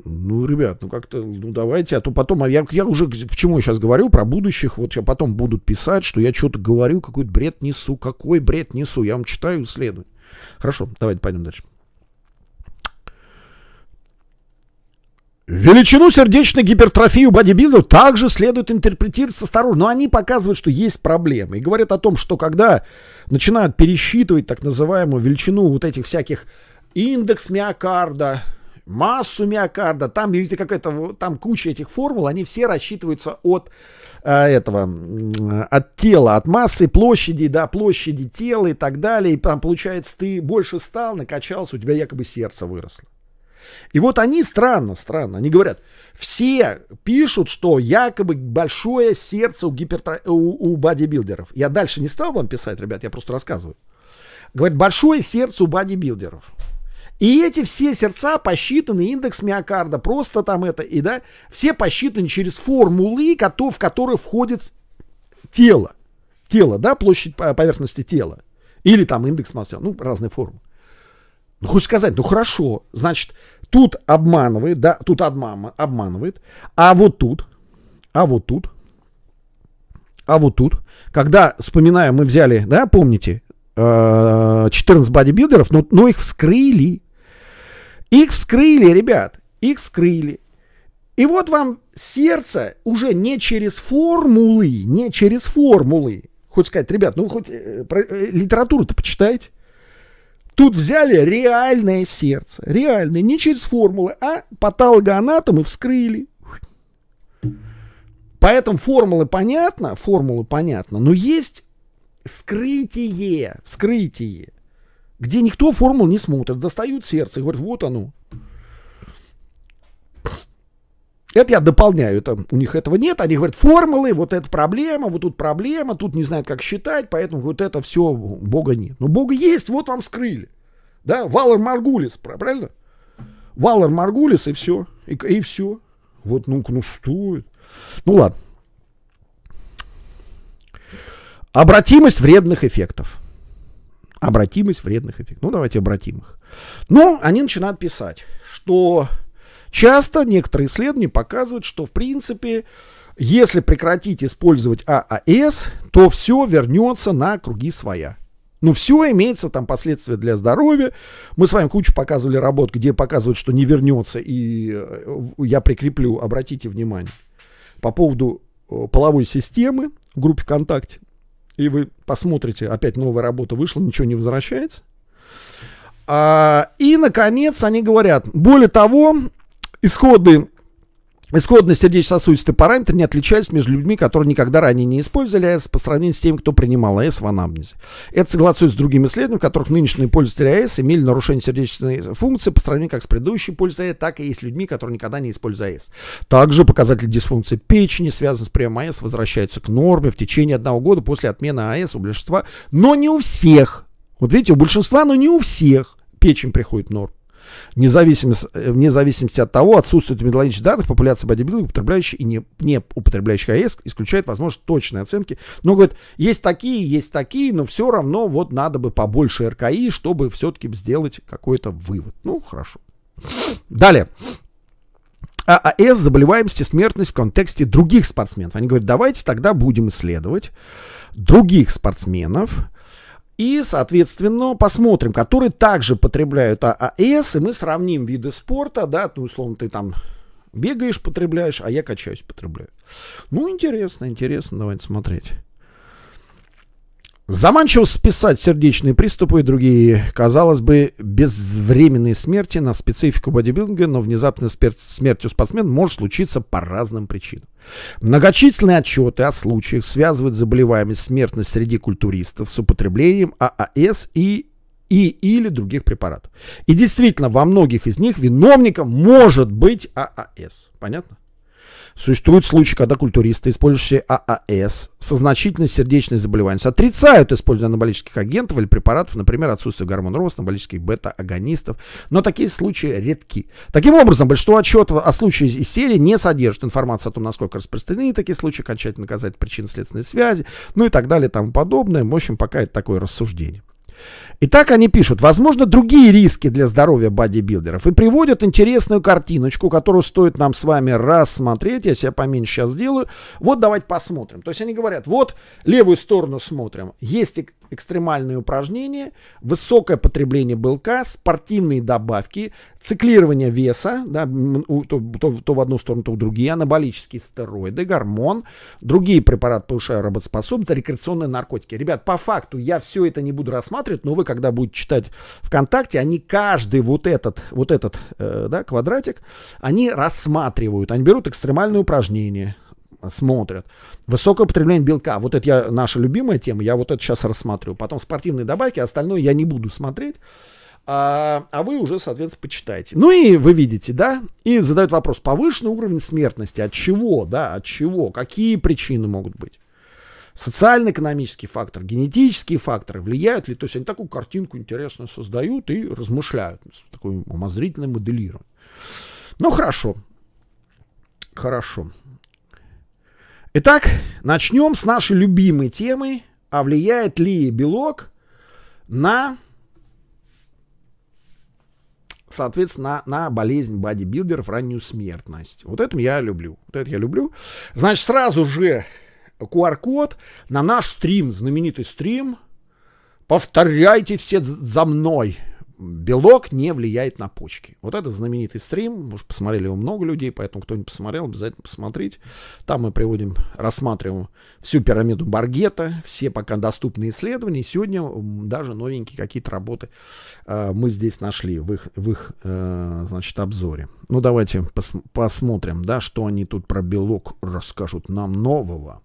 ну, ребят, ну как-то, ну давайте, а то потом, а я, я уже к чему я сейчас говорю, про будущих, вот я потом будут писать, что я что-то говорю, какой-то бред несу, какой бред несу, я вам читаю, следую. Хорошо, давайте пойдем дальше. Величину сердечной гипертрофии у бодибилдера также следует интерпретировать осторожно. Но они показывают, что есть проблемы. И говорят о том, что когда начинают пересчитывать так называемую величину вот этих всяких индекс миокарда, массу миокарда, там, какая-то, там куча этих формул, они все рассчитываются от э, этого, от тела, от массы, площади, да, площади тела и так далее. И там, получается, ты больше стал, накачался, у тебя якобы сердце выросло. И вот они странно, странно, они говорят, все пишут, что якобы большое сердце у, гипертро... у, у бодибилдеров. Я дальше не стал вам писать, ребят, я просто рассказываю. Говорит, большое сердце у бодибилдеров. И эти все сердца посчитаны, индекс миокарда, просто там это, и да, все посчитаны через формулы, в которые входит тело. Тело, да, площадь поверхности тела. Или там индекс массы, ну, разные формы. Ну, хочешь сказать, ну хорошо, значит, тут обманывает, да, тут обман, обманывает, а вот тут, а вот тут, а вот тут, когда, вспоминаем, мы взяли, да, помните, 14 э, бодибилдеров, но, но их вскрыли. Их вскрыли, ребят, их вскрыли. И вот вам сердце уже не через формулы, не через формулы. Хоть сказать, ребят, ну хоть э, э, литературу-то почитайте. Тут взяли реальное сердце, реальное, не через формулы, а патологоанатомы вскрыли. Поэтому формулы понятно, формулы понятно, но есть вскрытие, вскрытие где никто формул не смотрит, достают сердце и говорят, вот оно. Это я дополняю, это, у них этого нет, они говорят, формулы, вот эта проблема, вот тут проблема, тут не знают, как считать, поэтому вот это все, Бога нет. Но Бога есть, вот вам скрыли. Да, Валер Маргулис, правильно? Валер Маргулис и все, и, и все. Вот, ну, ну что? Ну ладно. Обратимость вредных эффектов обратимость вредных эффектов. Ну, давайте обратимых. Но они начинают писать, что часто некоторые исследования показывают, что, в принципе, если прекратить использовать ААС, то все вернется на круги своя. Ну, все имеется там последствия для здоровья. Мы с вами кучу показывали работ, где показывают, что не вернется, и э, я прикреплю, обратите внимание, по поводу э, половой системы в группе ВКонтакте и вы посмотрите, опять новая работа вышла, ничего не возвращается. А, и, наконец, они говорят, более того, исходы Исходно сердечно-сосудистые параметры не отличается между людьми, которые никогда ранее не использовали АЭС по сравнению с теми, кто принимал АЭС в анамнезе. Это согласуется с другими исследованиями, в которых нынешние пользователи АЭС имели нарушение сердечной функции по сравнению как с предыдущей пользой, а так и с людьми, которые никогда не использовали АЭС. Также показатели дисфункции печени, связанные с приемом АЭС, возвращаются к норме в течение одного года после отмены АЭС у большинства, но не у всех. Вот видите, у большинства, но не у всех печень приходит в норм. Вне зависимости, э, вне зависимости от того, отсутствует методологических данных, популяция бодибилдинга, употребляющих и не, не употребляющих АЭС, исключает возможность точной оценки. Но, говорит, есть такие, есть такие, но все равно вот надо бы побольше РКИ, чтобы все-таки сделать какой-то вывод. Ну, хорошо. Далее. ААС, заболеваемость и смертность в контексте других спортсменов. Они говорят, давайте тогда будем исследовать других спортсменов, и, соответственно, посмотрим, которые также потребляют ААС, и мы сравним виды спорта, да, ну, условно, ты там бегаешь, потребляешь, а я качаюсь, потребляю. Ну, интересно, интересно, давайте смотреть. Заманчиво списать сердечные приступы и другие, казалось бы, безвременные смерти на специфику бодибилдинга, но внезапная смерть, смерть у спортсмена может случиться по разным причинам. Многочисленные отчеты о случаях связывают заболеваемость смертность среди культуристов с употреблением ААС и и или других препаратов. И действительно, во многих из них виновником может быть ААС. Понятно? Существуют случаи, когда культуристы, использующие ААС со значительной сердечной заболеванием, отрицают использование анаболических агентов или препаратов, например, отсутствие гормона роста, анаболических бета-агонистов. Но такие случаи редки. Таким образом, большинство отчетов о случае из серии не содержит информации о том, насколько распространены такие случаи, окончательно доказать причины следственной связи, ну и так далее и тому подобное. В общем, пока это такое рассуждение. Итак, они пишут, возможно, другие риски для здоровья бодибилдеров и приводят интересную картиночку, которую стоит нам с вами рассмотреть. Я себя поменьше сейчас сделаю. Вот давайте посмотрим. То есть они говорят, вот левую сторону смотрим. Есть экстремальные упражнения, высокое потребление белка, спортивные добавки, циклирование веса, да, то, то, то в одну сторону, то в другие, анаболические стероиды, гормон, другие препараты, повышая работоспособность, рекреационные наркотики. Ребят, по факту я все это не буду рассматривать, но вы, когда будете читать ВКонтакте, они каждый вот этот, вот этот э, да, квадратик, они рассматривают, они берут экстремальные упражнения, смотрят. Высокое потребление белка. Вот это я, наша любимая тема, я вот это сейчас рассматриваю. Потом спортивные добавки, остальное я не буду смотреть а, а вы уже, соответственно, почитаете. Ну и вы видите, да, и задают вопрос, повышенный уровень смертности, от чего, да, от чего, какие причины могут быть? Социально-экономический фактор, генетические факторы влияют ли? То есть они такую картинку интересно создают и размышляют, такое умозрительное моделирование. Ну хорошо, хорошо. Итак, начнем с нашей любимой темы, а влияет ли белок на соответственно, на, болезнь бодибилдеров, раннюю смертность. Вот это я люблю. Вот это я люблю. Значит, сразу же QR-код на наш стрим, знаменитый стрим. Повторяйте все за мной белок не влияет на почки. Вот это знаменитый стрим, может, посмотрели его много людей, поэтому кто не посмотрел, обязательно посмотрите. Там мы приводим, рассматриваем всю пирамиду Баргета, все пока доступные исследования. Сегодня даже новенькие какие-то работы э, мы здесь нашли в их, в их э, значит, обзоре. Ну, давайте пос посмотрим, да, что они тут про белок расскажут нам нового.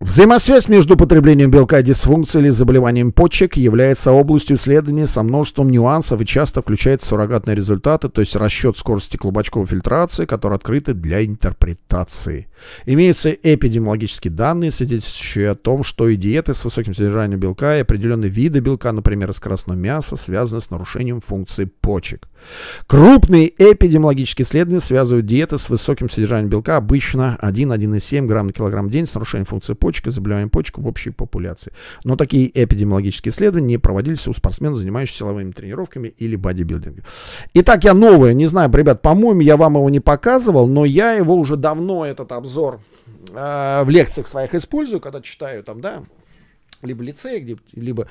Взаимосвязь между потреблением белка, и дисфункцией или заболеванием почек является областью исследований со множеством нюансов и часто включает суррогатные результаты, то есть расчет скорости клубочковой фильтрации, которые открыты для интерпретации. Имеются эпидемиологические данные, свидетельствующие о том, что и диеты с высоким содержанием белка, и определенные виды белка, например, из красного мяса, связаны с нарушением функции почек. Крупные эпидемиологические исследования связывают диеты с высоким содержанием белка обычно 1-1,7 грамм на килограмм в день с нарушением функции почек почек и заболеваний в общей популяции. Но такие эпидемиологические исследования не проводились у спортсменов, занимающихся силовыми тренировками или бодибилдингом. Итак, я новое, не знаю, ребят, по-моему, я вам его не показывал, но я его уже давно, этот обзор, э, в лекциях своих использую, когда читаю там, да, либо лицея, где, либо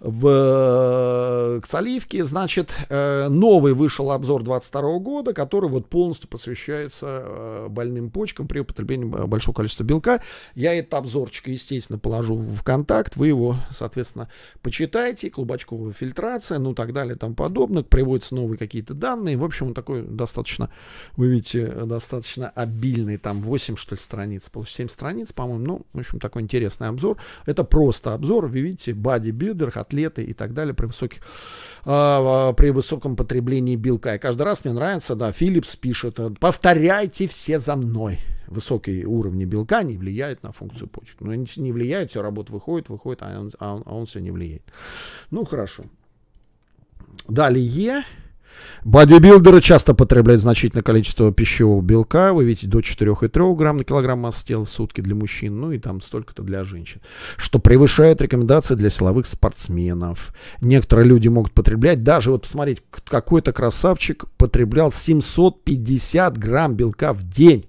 в, э, к Соливке, значит, э, новый вышел обзор 22 года, который вот полностью посвящается э, больным почкам при употреблении большого количества белка. Я этот обзорчик, естественно, положу в контакт, вы его, соответственно, почитайте, клубочковая фильтрация, ну и так далее, там подобное, приводятся новые какие-то данные, в общем, такой достаточно, вы видите, достаточно обильный, там 8, что ли, страниц, 7 страниц, по-моему, ну, в общем, такой интересный обзор, это просто обзор, вы видите, бодибилдер, атлеты и так далее при, высоких, э, при высоком потреблении белка. И каждый раз мне нравится, да, Филлипс пишет, э, повторяйте все за мной. Высокие уровни белка не влияют на функцию почек. но ну, они не влияют все, работа выходит, выходит, а он, а он, а он все не влияет. Ну, хорошо. Далее. Бодибилдеры часто потребляют значительное количество пищевого белка. Вы видите, до 4,3 грамм на килограмм массы тела в сутки для мужчин, ну и там столько-то для женщин, что превышает рекомендации для силовых спортсменов. Некоторые люди могут потреблять, даже вот посмотрите, какой-то красавчик потреблял 750 грамм белка в день.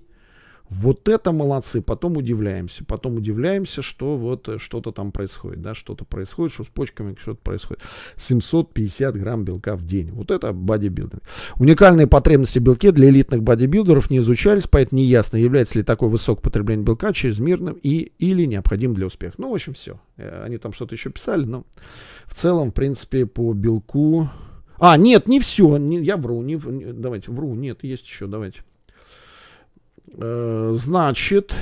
Вот это молодцы, потом удивляемся, потом удивляемся, что вот э, что-то там происходит, да, что-то происходит, что с почками что-то происходит. 750 грамм белка в день, вот это бодибилдинг. Уникальные потребности в белке для элитных бодибилдеров не изучались, поэтому неясно, является ли такой высокое потребление белка чрезмерным и, или необходим для успеха. Ну, в общем, все. Э, они там что-то еще писали, но в целом, в принципе, по белку... А, нет, не все, не, я вру, не, давайте, вру, нет, есть еще, давайте. Э, значит,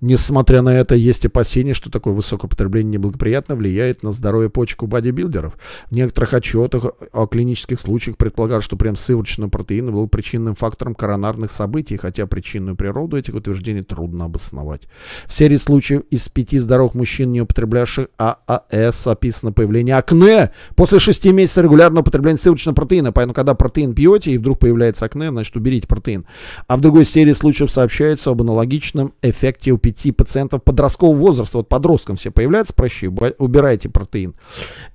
Несмотря на это, есть опасения, что такое высокое потребление неблагоприятно влияет на здоровье почек у бодибилдеров. В некоторых отчетах о клинических случаях предполагают, что прям сывороточный протеин был причинным фактором коронарных событий, хотя причинную природу этих утверждений трудно обосновать. В серии случаев из пяти здоровых мужчин, не употреблявших ААС, описано появление акне после шести месяцев регулярного потребления сывороточного протеина. Поэтому, когда протеин пьете и вдруг появляется акне, значит уберите протеин. А в другой серии случаев сообщается об аналогичном эффекте у пяти пациентов подросткового возраста, вот подросткам все появляются прыщи, убирайте протеин.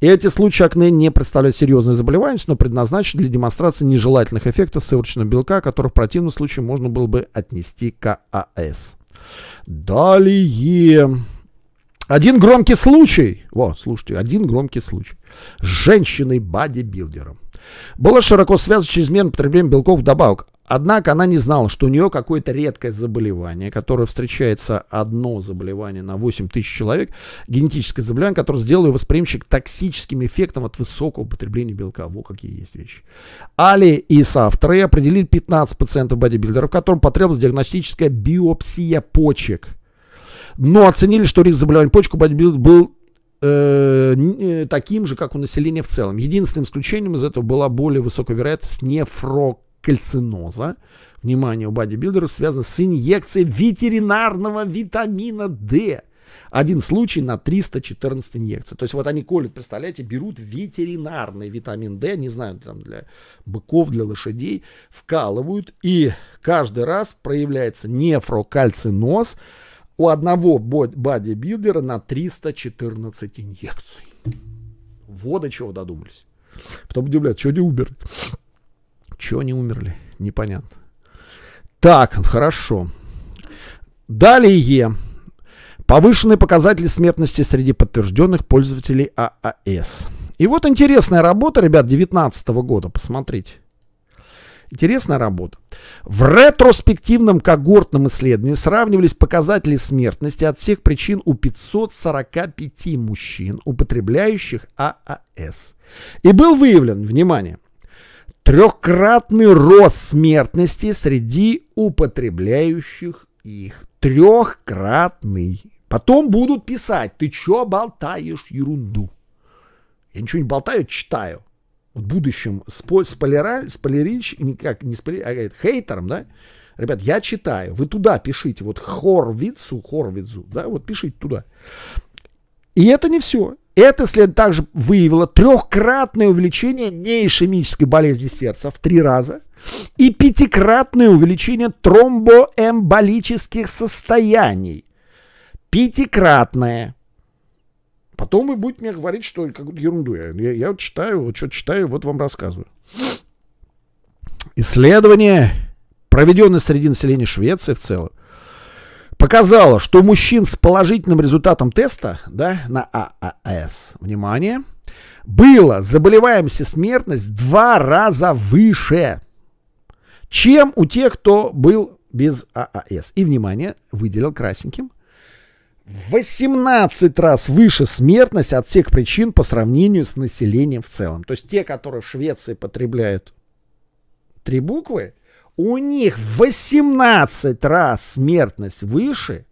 И эти случаи акне не представляют серьезной заболеваемость, но предназначены для демонстрации нежелательных эффектов сывороточного белка, которых в противном случае можно было бы отнести к АС. Далее. Один громкий случай. Во, слушайте, один громкий случай. С женщиной-бодибилдером. Было широко связано чрезмерное потреблением белков добавок, Однако она не знала, что у нее какое-то редкое заболевание, которое встречается одно заболевание на 8 тысяч человек, генетическое заболевание, которое сделало ее восприимчив к токсическим эффектам от высокого потребления белка. Во какие есть вещи. Али и Сав определили 15 пациентов бодибилдеров, которым потребовалась диагностическая биопсия почек. Но оценили, что риск заболевания почек у бодибилдера был э, э, таким же, как у населения в целом. Единственным исключением из этого была более высокая вероятность нефрок кальциноза, внимание, у бодибилдеров связано с инъекцией ветеринарного витамина D. Один случай на 314 инъекций. То есть вот они колют, представляете, берут ветеринарный витамин D, не знаю, там для быков, для лошадей, вкалывают, и каждый раз проявляется нефрокальциноз у одного бодибилдера на 314 инъекций. Вот до чего додумались. Потом удивляют, что не умер. Чего они умерли? Непонятно. Так, хорошо. Далее. Повышенные показатели смертности среди подтвержденных пользователей ААС. И вот интересная работа, ребят, 2019 года, посмотрите. Интересная работа. В ретроспективном когортном исследовании сравнивались показатели смертности от всех причин у 545 мужчин, употребляющих ААС. И был выявлен, внимание, трехкратный рост смертности среди употребляющих их. Трехкратный. Потом будут писать, ты чё болтаешь ерунду? Я ничего не болтаю, читаю. Вот в будущем спойлера, спойлерич, никак не спойлер, а говорит, хейтером, да? Ребят, я читаю, вы туда пишите, вот Хорвицу, Хорвицу, да, вот пишите туда. И это не все. Это след также выявило трехкратное увеличение неишемической болезни сердца в три раза и пятикратное увеличение тромбоэмболических состояний. Пятикратное. Потом вы будете мне говорить, что какую ерунду. Я, я, я вот читаю, вот что читаю, вот вам рассказываю. Исследование, проведенное среди населения Швеции в целом, показала, что у мужчин с положительным результатом теста да, на ААС, внимание, было заболеваемость смертность в два раза выше, чем у тех, кто был без ААС. И, внимание, выделил красненьким, в 18 раз выше смертность от всех причин по сравнению с населением в целом. То есть те, которые в Швеции потребляют три буквы – у них в 18 раз смертность выше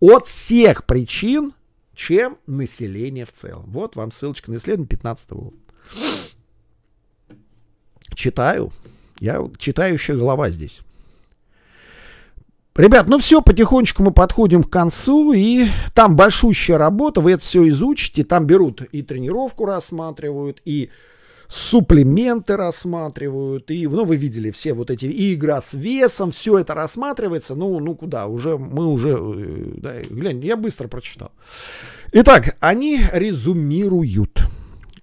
от всех причин, чем население в целом. Вот вам ссылочка на исследование 15 года. Читаю. Я читающая глава здесь. Ребят, ну все, потихонечку мы подходим к концу, и там большущая работа, вы это все изучите, там берут и тренировку рассматривают, и суплементы рассматривают, и, ну, вы видели все вот эти, и игра с весом, все это рассматривается, ну, ну, куда, уже, мы уже, э, да, глянь, я быстро прочитал. Итак, они резюмируют.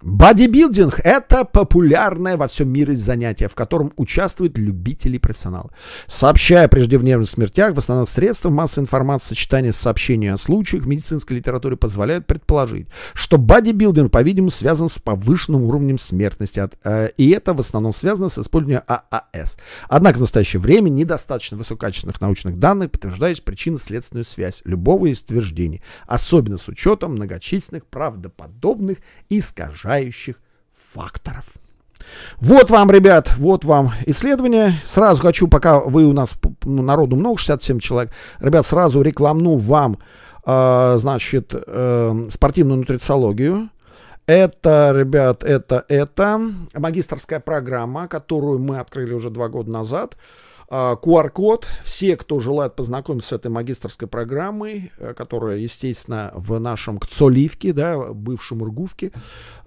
Бодибилдинг – это популярное во всем мире занятие, в котором участвуют любители и профессионалы. Сообщая о преждевременных смертях, в основных средствах массовой информации сочетание сообщений о случаях в медицинской литературе позволяет предположить, что бодибилдинг, по-видимому, связан с повышенным уровнем смертности, от, э, и это в основном связано с использованием ААС. Однако в настоящее время недостаточно высококачественных научных данных, подтверждающих причинно-следственную связь любого из утверждений, особенно с учетом многочисленных правдоподобных искажений решающих факторов. Вот вам, ребят, вот вам исследование. Сразу хочу, пока вы у нас народу много, 67 человек, ребят, сразу рекламну вам, э, значит, э, спортивную нутрициологию. Это, ребят, это, это магистрская программа, которую мы открыли уже два года назад. QR-код. А, Все, кто желает познакомиться с этой магистрской программой, э, которая, естественно, в нашем Кцоливке, да, бывшем Иргувке,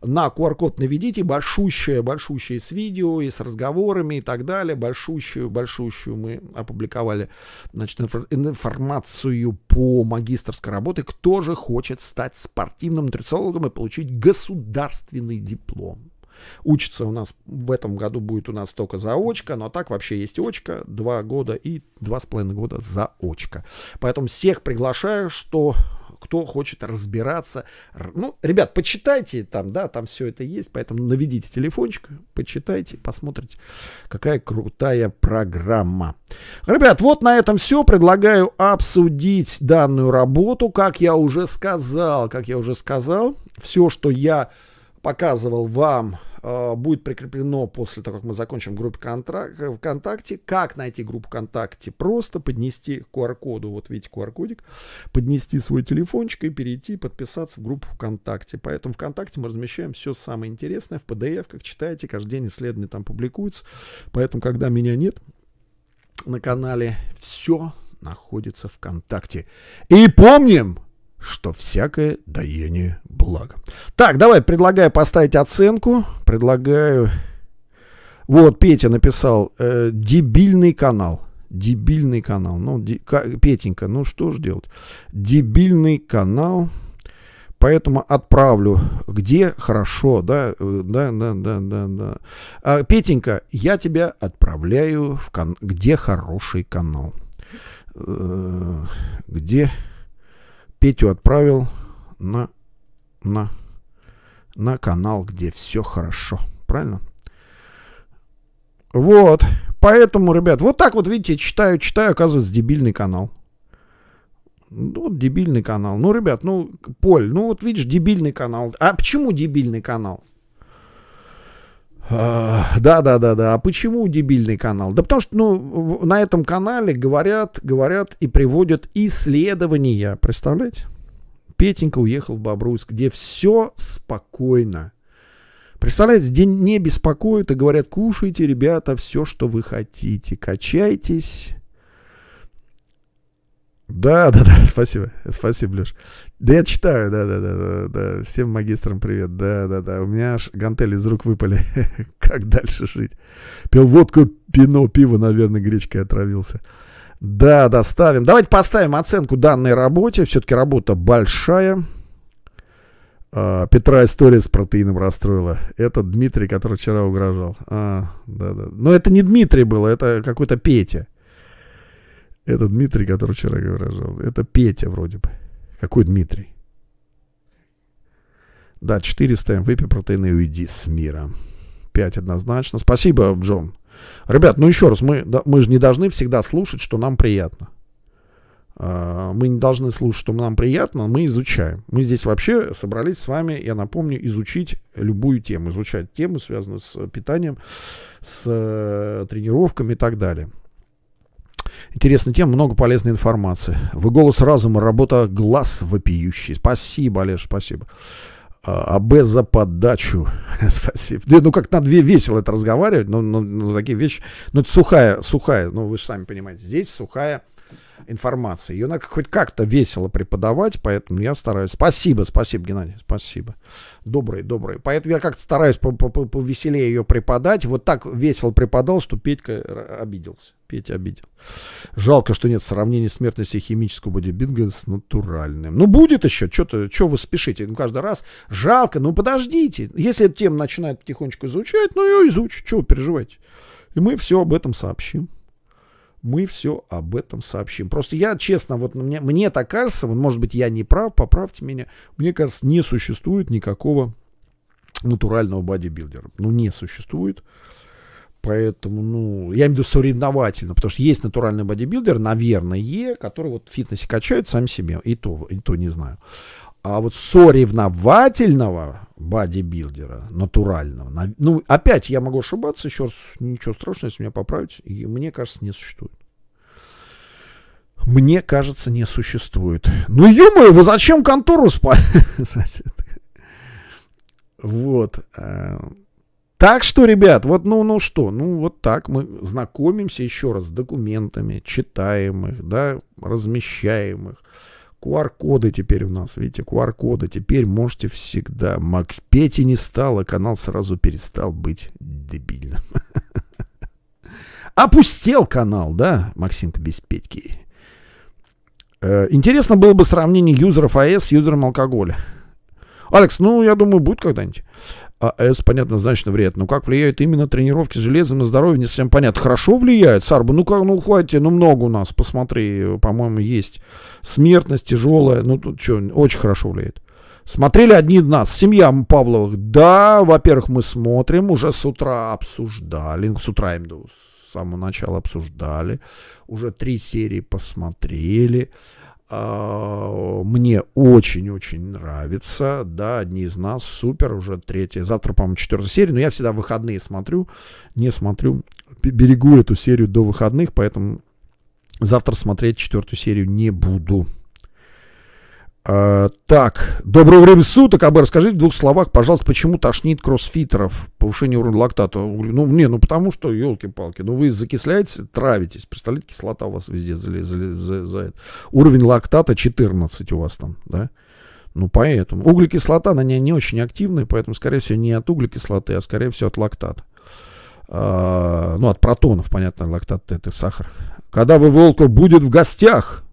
на QR-код наведите большущее, большущее с видео и с разговорами и так далее. Большущую, большущую мы опубликовали значит, информацию по магистрской работе. Кто же хочет стать спортивным нутрициологом и получить государственный диплом? Учится у нас, в этом году будет у нас только заочка, но так вообще есть очка, два года и два с половиной года заочка. Поэтому всех приглашаю, что кто хочет разбираться. Ну, ребят, почитайте там, да, там все это есть, поэтому наведите телефончик, почитайте, посмотрите, какая крутая программа. Ребят, вот на этом все. Предлагаю обсудить данную работу. Как я уже сказал, как я уже сказал, все, что я показывал вам, э, будет прикреплено после того, как мы закончим группе контракт, э, ВКонтакте. Как найти группу ВКонтакте? Просто поднести QR-коду, вот видите QR-кодик, поднести свой телефончик и перейти, подписаться в группу ВКонтакте. Поэтому ВКонтакте мы размещаем все самое интересное в PDF, как читаете, каждый день исследования там публикуются. Поэтому, когда меня нет на канале, все находится ВКонтакте. И помним, что всякое даение благо. Так, давай, предлагаю поставить оценку. Предлагаю... Вот, Петя написал, э, дебильный канал. Дебильный канал. Ну, де, к, Петенька, ну что же делать? Дебильный канал. Поэтому отправлю, где хорошо, да, да, да, да, да, да. А, Петенька, я тебя отправляю в кан... где хороший канал. Э, где Петю отправил на, на, на канал, где все хорошо. Правильно? Вот. Поэтому, ребят, вот так вот, видите, читаю, читаю, оказывается, дебильный канал. Ну, вот дебильный канал. Ну, ребят, ну, Поль, ну вот видишь, дебильный канал. А почему дебильный канал? Да, да, да, да. А почему дебильный канал? Да потому что ну, на этом канале говорят, говорят и приводят исследования. Представляете? Петенька уехал в Бобруйск, где все спокойно. Представляете, где не беспокоят и говорят, кушайте, ребята, все, что вы хотите, качайтесь. Да, да, да, спасибо, спасибо, Леш. Да я читаю, да-да-да, да. всем магистрам привет, да-да-да, у меня аж гантели из рук выпали, как дальше жить? Пил водку, пино, пиво, наверное, гречкой отравился. Да, да, ставим. Давайте поставим оценку данной работе. Все-таки работа большая. А, Петра история с протеином расстроила. Это Дмитрий, который вчера угрожал. А, да, да. Но это не Дмитрий было, это какой-то Петя. Это Дмитрий, который вчера угрожал. Это Петя вроде бы. Какой Дмитрий? Да, 4 ставим. Эм Выпей протеины и уйди с мира. 5 однозначно. Спасибо, Джон. Ребят, ну еще раз, мы, да, мы же не должны всегда слушать, что нам приятно. А, мы не должны слушать, что нам приятно, мы изучаем. Мы здесь вообще собрались с вами, я напомню, изучить любую тему, изучать темы, связанные с питанием, с э, тренировками и так далее. Интересная тема, много полезной информации. Вы голос разума, работа глаз вопиющий. Спасибо, Олеж, спасибо. А, а Б за подачу. Спасибо. Ну, как на две весело это разговаривать, но, но, но такие вещи. Ну, это сухая, сухая, ну, вы же сами понимаете, здесь сухая информация. Ее надо хоть как-то весело преподавать, поэтому я стараюсь. Спасибо, спасибо, Геннадий, спасибо. Добрые, добрые. Поэтому я как-то стараюсь повеселее ее преподать. Вот так весело преподал, что Петька э, обиделся. Петя обидел. Жалко, что нет сравнения смертности химического бодибилдинга с натуральным. Ну, будет еще. Что-то, что вы спешите? Ну, каждый раз жалко. Ну, подождите. Если тем тему начинает потихонечку изучать, ну, ее изучат. Чего вы переживаете? И мы все об этом сообщим. Мы все об этом сообщим. Просто я, честно, вот мне, мне так кажется, вот, может быть, я не прав, поправьте меня. Мне кажется, не существует никакого натурального бодибилдера. Ну, не существует поэтому, ну, я имею в виду соревновательно, потому что есть натуральный бодибилдер, наверное, который вот в фитнесе качают сам себе, и то, и то не знаю. А вот соревновательного бодибилдера, натурального, ну, опять я могу ошибаться, еще раз, ничего страшного, если меня поправить, и, мне кажется, не существует. Мне кажется, не существует. Ну, ё вы зачем контору спали? Вот. Э, так что, ребят, вот ну, ну что, ну вот так мы знакомимся еще раз с документами, читаем их, да, размещаем их. QR-коды теперь у нас, видите, QR-коды теперь можете всегда. Пети не стало, а канал сразу перестал быть дебильным. Опустел канал, да, Максимка без Петьки. Э, интересно было бы сравнение юзеров АЭС с юзером алкоголя. Алекс, ну, я думаю, будет когда-нибудь. АС, понятно, значно вред. Но как влияют именно тренировки с железом на здоровье, не совсем понятно. Хорошо влияют, Сарба, ну как, ну хватит, ну много у нас, посмотри, по-моему, есть. Смертность тяжелая, ну тут что, очень хорошо влияет. Смотрели одни нас, семья Павловых. Да, во-первых, мы смотрим, уже с утра обсуждали, с утра им до самого начала обсуждали, уже три серии посмотрели. А, мне очень-очень нравится, да, одни из нас, супер, уже третья, завтра, по-моему, четвертая серия, но я всегда выходные смотрю, не смотрю, берегу эту серию до выходных, поэтому завтра смотреть четвертую серию не буду. А, так, доброго времени суток, АБ, расскажите в двух словах, пожалуйста, почему тошнит кроссфитеров, повышение уровня лактата? Ну, не, ну потому что, елки-палки, ну вы закисляете, травитесь, представляете, кислота у вас везде за, Уровень лактата 14 у вас там, да? Ну, поэтому. Углекислота, она не, не очень активная, поэтому, скорее всего, не от углекислоты, а, скорее всего, от лактата. А, ну, от протонов, понятно, лактат это сахар. Когда вы, Волков, будет в гостях?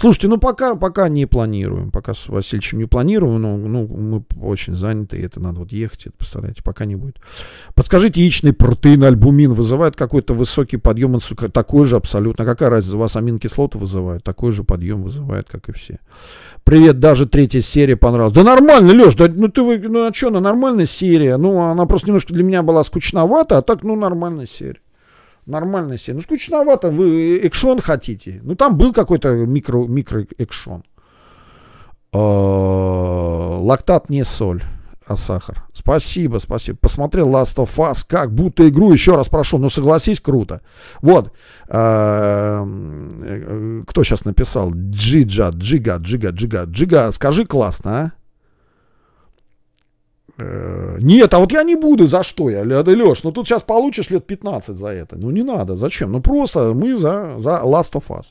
Слушайте, ну пока, пока не планируем, пока с Васильевичем не планируем, но ну, мы очень заняты, и это надо вот ехать, это, представляете, пока не будет. Подскажите, яичный протеин, альбумин вызывает какой-то высокий подъем, инсулина? такой же абсолютно, какая разница, у вас аминокислоты вызывают, такой же подъем вызывает, как и все. Привет, даже третья серия понравилась. Да нормально, Леш, да, ну ты, ну а что, она нормальная серия, ну она просто немножко для меня была скучновата, а так, ну нормальная серия. Нормальная серия. Ну, скучновато. Вы экшон хотите. Ну, там был какой-то микро, микро экшон. А, лактат не соль, а сахар. Спасибо, спасибо. Посмотрел Last of Us, как будто игру еще раз прошел. Ну, согласись, круто. Вот. А, э, кто сейчас написал? Джиджа, Джига, Джига, Джига, Джига. Скажи классно, а? Э, нет, а вот я не буду, за что я, Леш, ну тут сейчас получишь лет 15 за это. Ну не надо, зачем? Ну просто мы за, за Last of Us.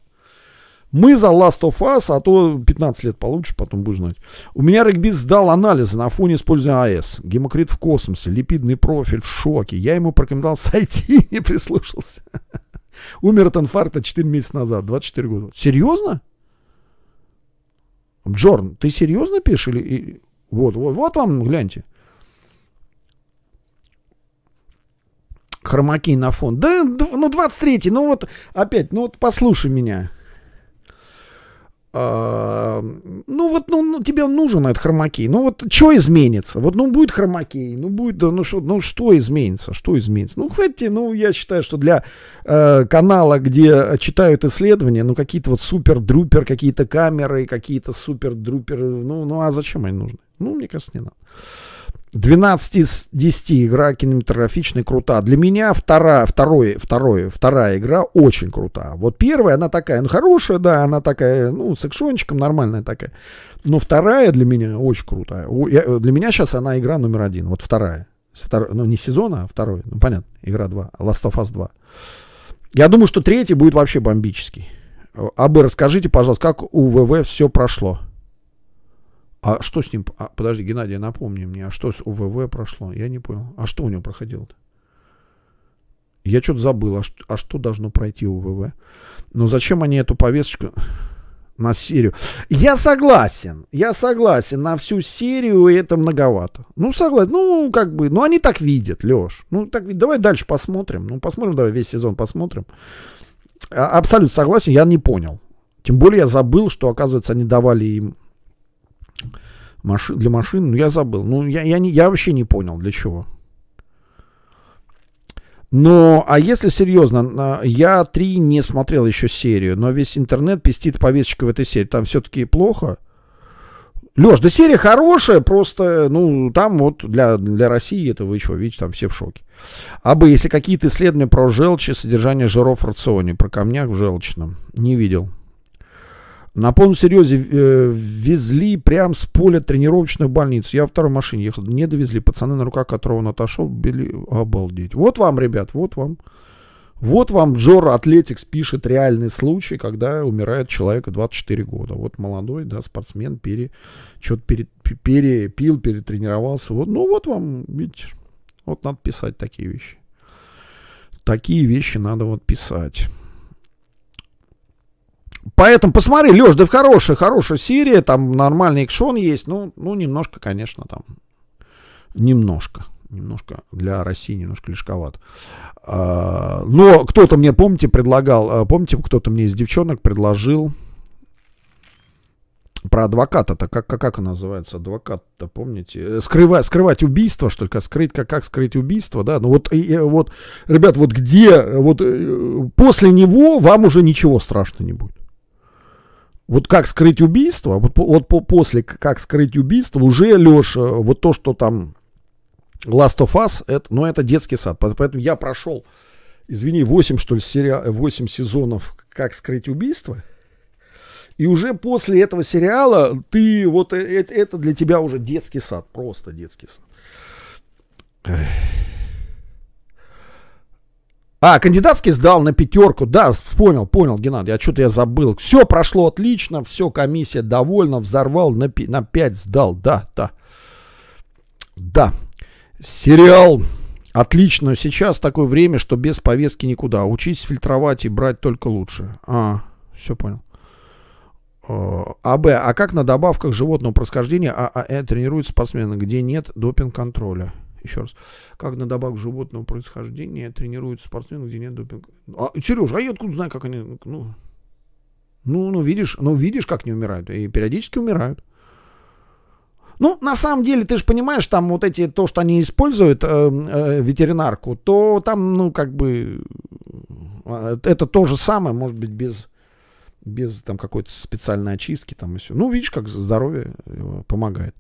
Мы за Last of Us, а то 15 лет получишь, потом будешь знать. У меня Рэгбис сдал анализы на фоне использования АЭС. Гемокрит в космосе, липидный профиль в шоке. Я ему порекомендовал сойти и не прислушался. Умер от инфаркта 4 месяца назад, 24 года. Серьезно? Джорн, ты серьезно пишешь? Или... Вот, вот, вот вам, гляньте. Хромаки на фон. Да, ну 23-й, ну вот опять, ну вот послушай меня. А, ну вот, ну, ну тебе нужен этот хромакей. Ну вот что изменится? Вот, ну будет хромакей, ну будет, да, ну что, ну что изменится, что изменится? Ну хватит, ну я считаю, что для э, канала, где читают исследования, ну какие-то вот супер-друпер, какие-то камеры, какие-то супер-друпер, ну, ну а зачем они нужны? Ну мне кажется не надо. 12 из 10 игра кинематографичная крута. Для меня вторая, второе, второе, вторая игра очень крута. Вот первая, она такая, ну, хорошая, да, она такая, ну, с экшончиком нормальная такая. Но вторая для меня очень крутая. Я, э, для меня сейчас она игра номер один. Вот вторая. Втор... Ну, не сезона, а второй. Ну, понятно, игра 2. Last of Us 2. Я думаю, что третий будет вообще бомбический. Э, а бы расскажите, пожалуйста, как у ВВ все прошло? А что с ним? А, подожди, Геннадий, напомни мне, а что с УВВ прошло? Я не понял. А что у него проходило-то? Я что-то забыл. А что, а что должно пройти УВВ? Но ну, зачем они эту повесточку на серию? Я согласен. Я согласен. На всю серию это многовато. Ну, согласен. Ну, как бы. Ну, они так видят, Леш. Ну, так Давай дальше посмотрим. Ну, посмотрим, давай весь сезон посмотрим. А, абсолютно согласен. Я не понял. Тем более я забыл, что, оказывается, они давали им Маши, для машин, ну я забыл. Ну, я, я, не, я вообще не понял, для чего. Но, а если серьезно, я три не смотрел еще серию, но весь интернет пестит повесточка в этой серии. Там все-таки плохо. Леш, да серия хорошая, просто, ну, там вот для, для России это вы что, видите, там все в шоке. А бы, если какие-то исследования про желчи, содержание жиров в рационе, про камнях в желчном, не видел. На полном серьезе э, везли прям с поля тренировочных больницу. Я во второй машине ехал. Не довезли. Пацаны, на руках которого он отошел, били. Обалдеть. Вот вам, ребят, вот вам. Вот вам Джор Атлетикс пишет реальный случай, когда умирает человек 24 года. Вот молодой, да, спортсмен, пере, что-то пере, перепил, перетренировался. Вот, ну вот вам, видите, вот надо писать такие вещи. Такие вещи надо вот писать. Поэтому посмотри, Леш, да в хорошая, хорошая серия, там нормальный экшон есть, ну, ну немножко, конечно, там, немножко, немножко для России немножко лишковато. А, но кто-то мне, помните, предлагал, а, помните, кто-то мне из девчонок предложил про адвоката-то, как, как, как он называется, адвокат-то, помните? Э, скрывать, скрывать убийство, что ли, как скрыть, как, как скрыть убийство, да? Ну вот, и, вот, ребят, вот где, вот э, после него вам уже ничего страшно не будет. Вот как скрыть убийство, вот, вот по, после как скрыть убийство, уже, Леша, э, вот то, что там Last of Us, это, ну, это детский сад. Поэтому я прошел, извини, 8, что ли, сериал, 8 э, сезонов «Как скрыть убийство». И уже после этого сериала ты, вот это, э, это для тебя уже детский сад, просто детский сад. Эх. А, кандидатский сдал на пятерку. Да, понял, понял, Геннадий. А что-то я забыл. Все прошло отлично, все, комиссия довольна, взорвал, на, пи- на 5 сдал. Да, да. Да. Сериал отлично. Сейчас такое время, что без повестки никуда. Учись фильтровать и брать только лучше. А, все понял. Э, АБ. А как на добавках животного происхождения ААЭ тренируют спортсмены, где нет допинг-контроля? еще раз, как на добавок животного происхождения тренируют спортсмены, где нет допинга. А, Сереж, а я откуда знаю, как они... Ну, ну, ну, видишь, ну, видишь, как не умирают. И периодически умирают. Ну, на самом деле, ты же понимаешь, там вот эти, то, что они используют, э, э, ветеринарку, то там, ну, как бы, э, это то же самое, может быть, без, без там какой-то специальной очистки там и все. Ну, видишь, как здоровье помогает.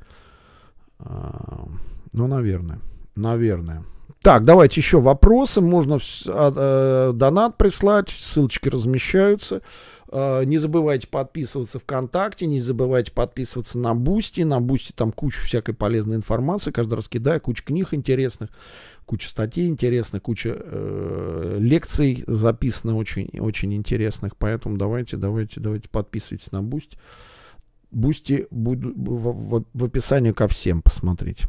А, ну, наверное наверное. Так, давайте еще вопросы. Можно а, э, донат прислать, ссылочки размещаются. А, не забывайте подписываться ВКонтакте, не забывайте подписываться на Бусти. На Бусти там куча всякой полезной информации. Каждый раз кидаю куча книг интересных, куча статей интересных, куча э, лекций записано очень, очень интересных. Поэтому давайте, давайте, давайте подписывайтесь на Бусти. Бусти буду в, в, в описании ко всем посмотреть.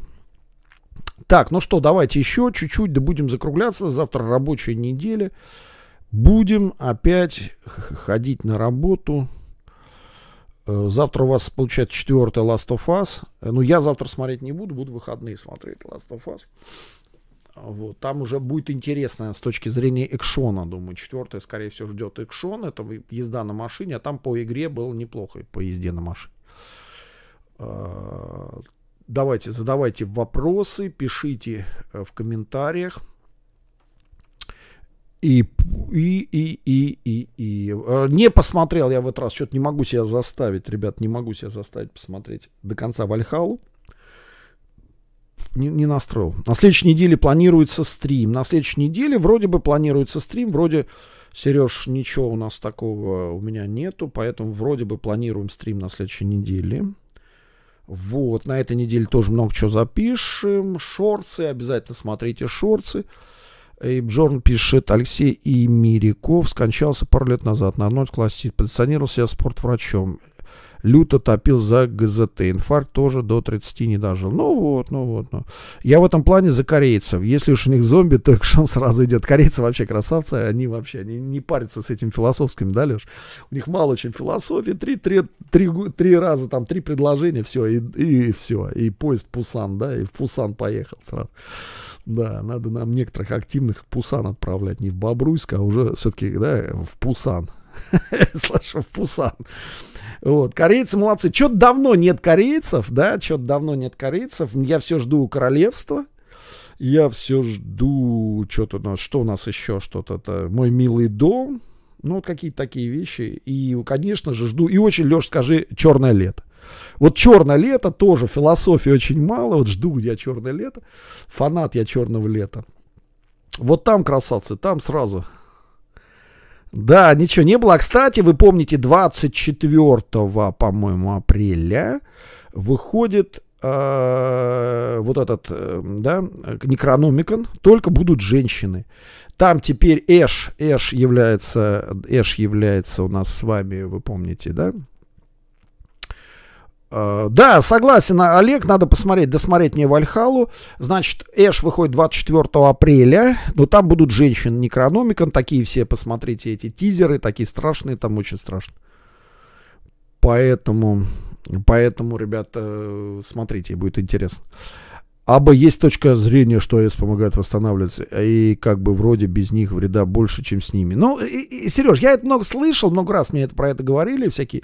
Так, ну что, давайте еще чуть-чуть, да будем закругляться. Завтра рабочая неделя. Будем опять ходить на работу. Э, завтра у вас, получается, четвертый Last of Us. Э, ну, я завтра смотреть не буду, буду выходные смотреть Last of Us. Вот. Там уже будет интересно с точки зрения экшона, думаю. Четвертая, скорее всего, ждет экшон. Это езда на машине, а там по игре было неплохо по езде на машине. А, давайте, задавайте вопросы, пишите э, в комментариях. И, и, и, и, и, и. Э, не посмотрел я в этот раз, что-то не могу себя заставить, ребят, не могу себя заставить посмотреть до конца Вальхалу. Не, не настроил. На следующей неделе планируется стрим. На следующей неделе вроде бы планируется стрим, вроде... Сереж, ничего у нас такого у меня нету, поэтому вроде бы планируем стрим на следующей неделе. Вот, на этой неделе тоже много чего запишем. Шорцы, обязательно смотрите шорцы. И Бжорн пишет, Алексей Имириков скончался пару лет назад на одной классе, позиционировал себя спортврачом люто топил за ГЗТ. Инфаркт тоже до 30 не дожил. Ну вот, ну вот. Ну. Я в этом плане за корейцев. Если уж у них зомби, то экшен сразу идет. Корейцы вообще красавцы. Они вообще они не парятся с этим философским, да, Леш? У них мало чем философии. Три, три, три, три раза, там, три предложения, все, и, и все. И поезд Пусан, да, и в Пусан поехал сразу. Да, надо нам некоторых активных Пусан отправлять. Не в Бобруйск, а уже все-таки, да, в Пусан. Слышу, в Пусан. Вот, корейцы молодцы. Что-то давно нет корейцев, да, что-то давно нет корейцев. Я все жду королевства. Я все жду, что у нас, что у нас еще, что-то, мой милый дом, ну, вот какие-то такие вещи. И, конечно же, жду. И очень, Леш, скажи, черное лето. Вот черное лето тоже философии очень мало. Вот жду где черное лето. Фанат я черного лета. Вот там красавцы, там сразу да, ничего не было. А, кстати, вы помните, 24, по-моему, апреля выходит а, вот этот, э, да, Некрономикон, только будут женщины. Там теперь Эш, Эш является, Эш является у нас с вами, вы помните, да, Э, да, согласен, Олег, надо посмотреть, досмотреть мне Вальхалу. Значит, Эш выходит 24 апреля, но ну, там будут женщины Некрономикон, ну, такие все, посмотрите эти тизеры, такие страшные, там очень страшно. Поэтому, поэтому, ребята, смотрите, будет интересно. Аба есть точка зрения, что АЭС помогает восстанавливаться, и как бы вроде без них вреда больше, чем с ними. Ну, и, и, Сереж, я это много слышал, много раз мне это, про это говорили всякие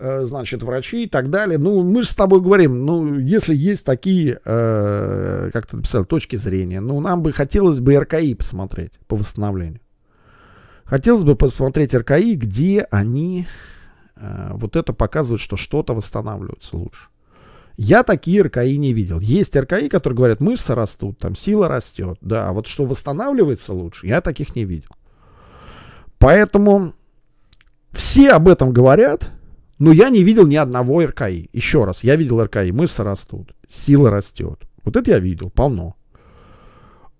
Э, значит, врачи и так далее. Ну, мы же с тобой говорим, ну, если есть такие, э, как ты написал, точки зрения, ну, нам бы хотелось бы РКИ посмотреть по восстановлению. Хотелось бы посмотреть РКИ, где они э, вот это показывают, что что-то восстанавливается лучше. Я такие РКИ не видел. Есть РКИ, которые говорят, мышцы растут, там сила растет, да, а вот что восстанавливается лучше, я таких не видел. Поэтому все об этом говорят, но я не видел ни одного РКИ. Еще раз, я видел РКИ. Мышцы растут, сила растет. Вот это я видел, полно.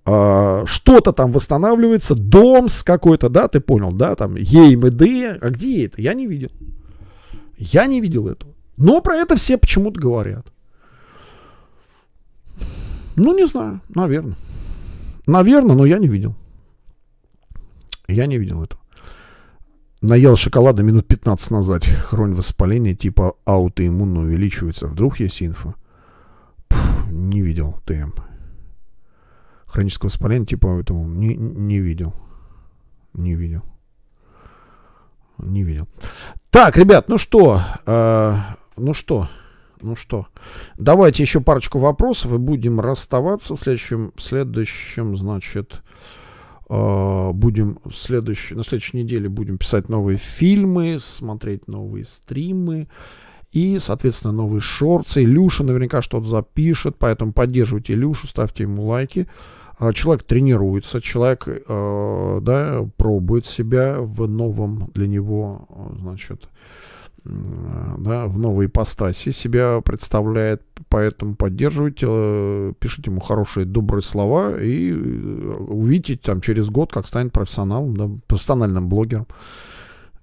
А, что-то там восстанавливается, дом с какой-то, да, ты понял, да, там ЕМД. Эм а где это? Я не видел. Я не видел этого. Но про это все почему-то говорят. Ну, не знаю, наверное. Наверное, но я не видел. Я не видел этого. Наел шоколада минут 15 назад. Хронь воспаления типа аутоиммунно увеличивается. Вдруг есть инфа? Пфф, не видел ТМ. хроническое воспаление типа этому не, не видел. Не видел. Не видел. Так, ребят, ну что? Э, ну что? Ну что? Давайте еще парочку вопросов и будем расставаться в следующем, в следующем значит, э, а, будем следующий, на следующей неделе будем писать новые фильмы, смотреть новые стримы и, соответственно, новые шорты. Илюша наверняка что-то запишет, поэтому поддерживайте Илюшу, ставьте ему лайки. А, человек тренируется, человек а, да, пробует себя в новом для него значит, да, в новой ипостаси себя представляет. Поэтому поддерживайте, э, пишите ему хорошие, добрые слова и э, увидите там через год, как станет профессионалом, да, профессиональным блогером.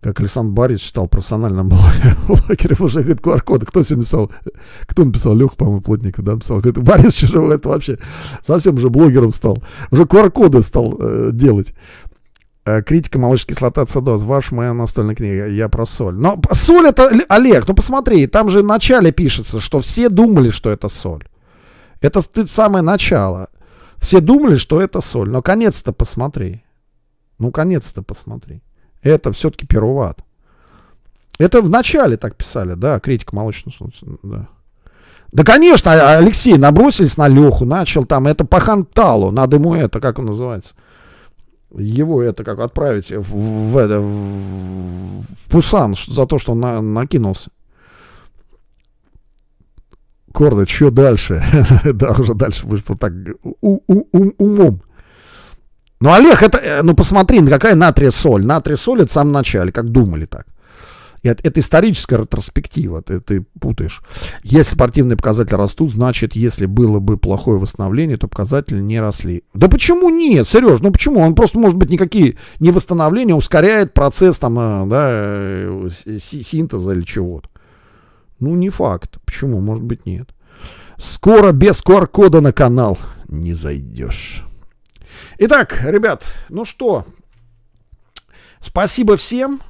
Как Александр Барич стал профессиональным блогером, уже говорит, QR-код. Кто сегодня написал? Кто написал? Леха, по-моему, Плотников, да, написал. Говорит, Борис Чижов, это вообще совсем уже блогером стал. Уже QR-коды стал э, делать. Э, критика «Молочная кислота Ацидоз». ваш моя настольная книга. Я про соль. Но соль это, Олег, ну посмотри, там же в начале пишется, что все думали, что это соль. Это самое начало. Все думали, что это соль. Но конец-то посмотри. Ну, конец-то посмотри. Это все-таки перуват Это в начале так писали, да, критика молочного солнца. Да. Да, конечно, а, Алексей набросились на Леху, начал там, это паханталу, надо ему это, как он называется, его это как отправить в, в, в, в Пусан за то, что он на, накинулся. Корда, что дальше? да, уже дальше будешь вот так у, у, ум, умом. Ну, Олег, это, э, ну, посмотри, какая натрия соль. Натрия соль это в самом начале, как думали так. Это, это историческая ретроспектива, ты, ты путаешь. Если спортивные показатели растут, значит, если было бы плохое восстановление, то показатели не росли. Да почему нет, Сереж? Ну почему? Он просто, может быть, никакие не восстановления а ускоряет процесс там, э, да, э, э, синтеза или чего-то. Ну, не факт. Почему? Может быть, нет. Скоро без QR-кода на канал не зайдешь. Итак, ребят, ну что, спасибо всем.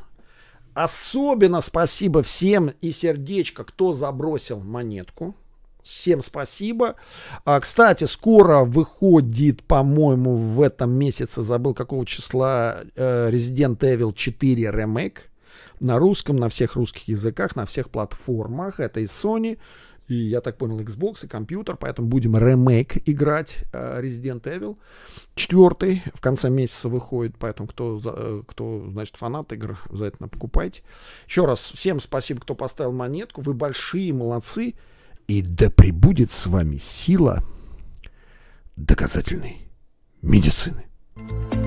Особенно спасибо всем и сердечко, кто забросил монетку. Всем спасибо. А, кстати, скоро выходит, по-моему, в этом месяце, забыл какого числа, э, Resident Evil 4 Remake. На русском, на всех русских языках, на всех платформах. Это и Sony и, я так понял, Xbox и компьютер, поэтому будем ремейк играть э, Resident Evil. Четвертый в конце месяца выходит, поэтому кто, э, кто значит, фанат игр, обязательно покупайте. Еще раз всем спасибо, кто поставил монетку, вы большие молодцы, и да пребудет с вами сила доказательной медицины. thank you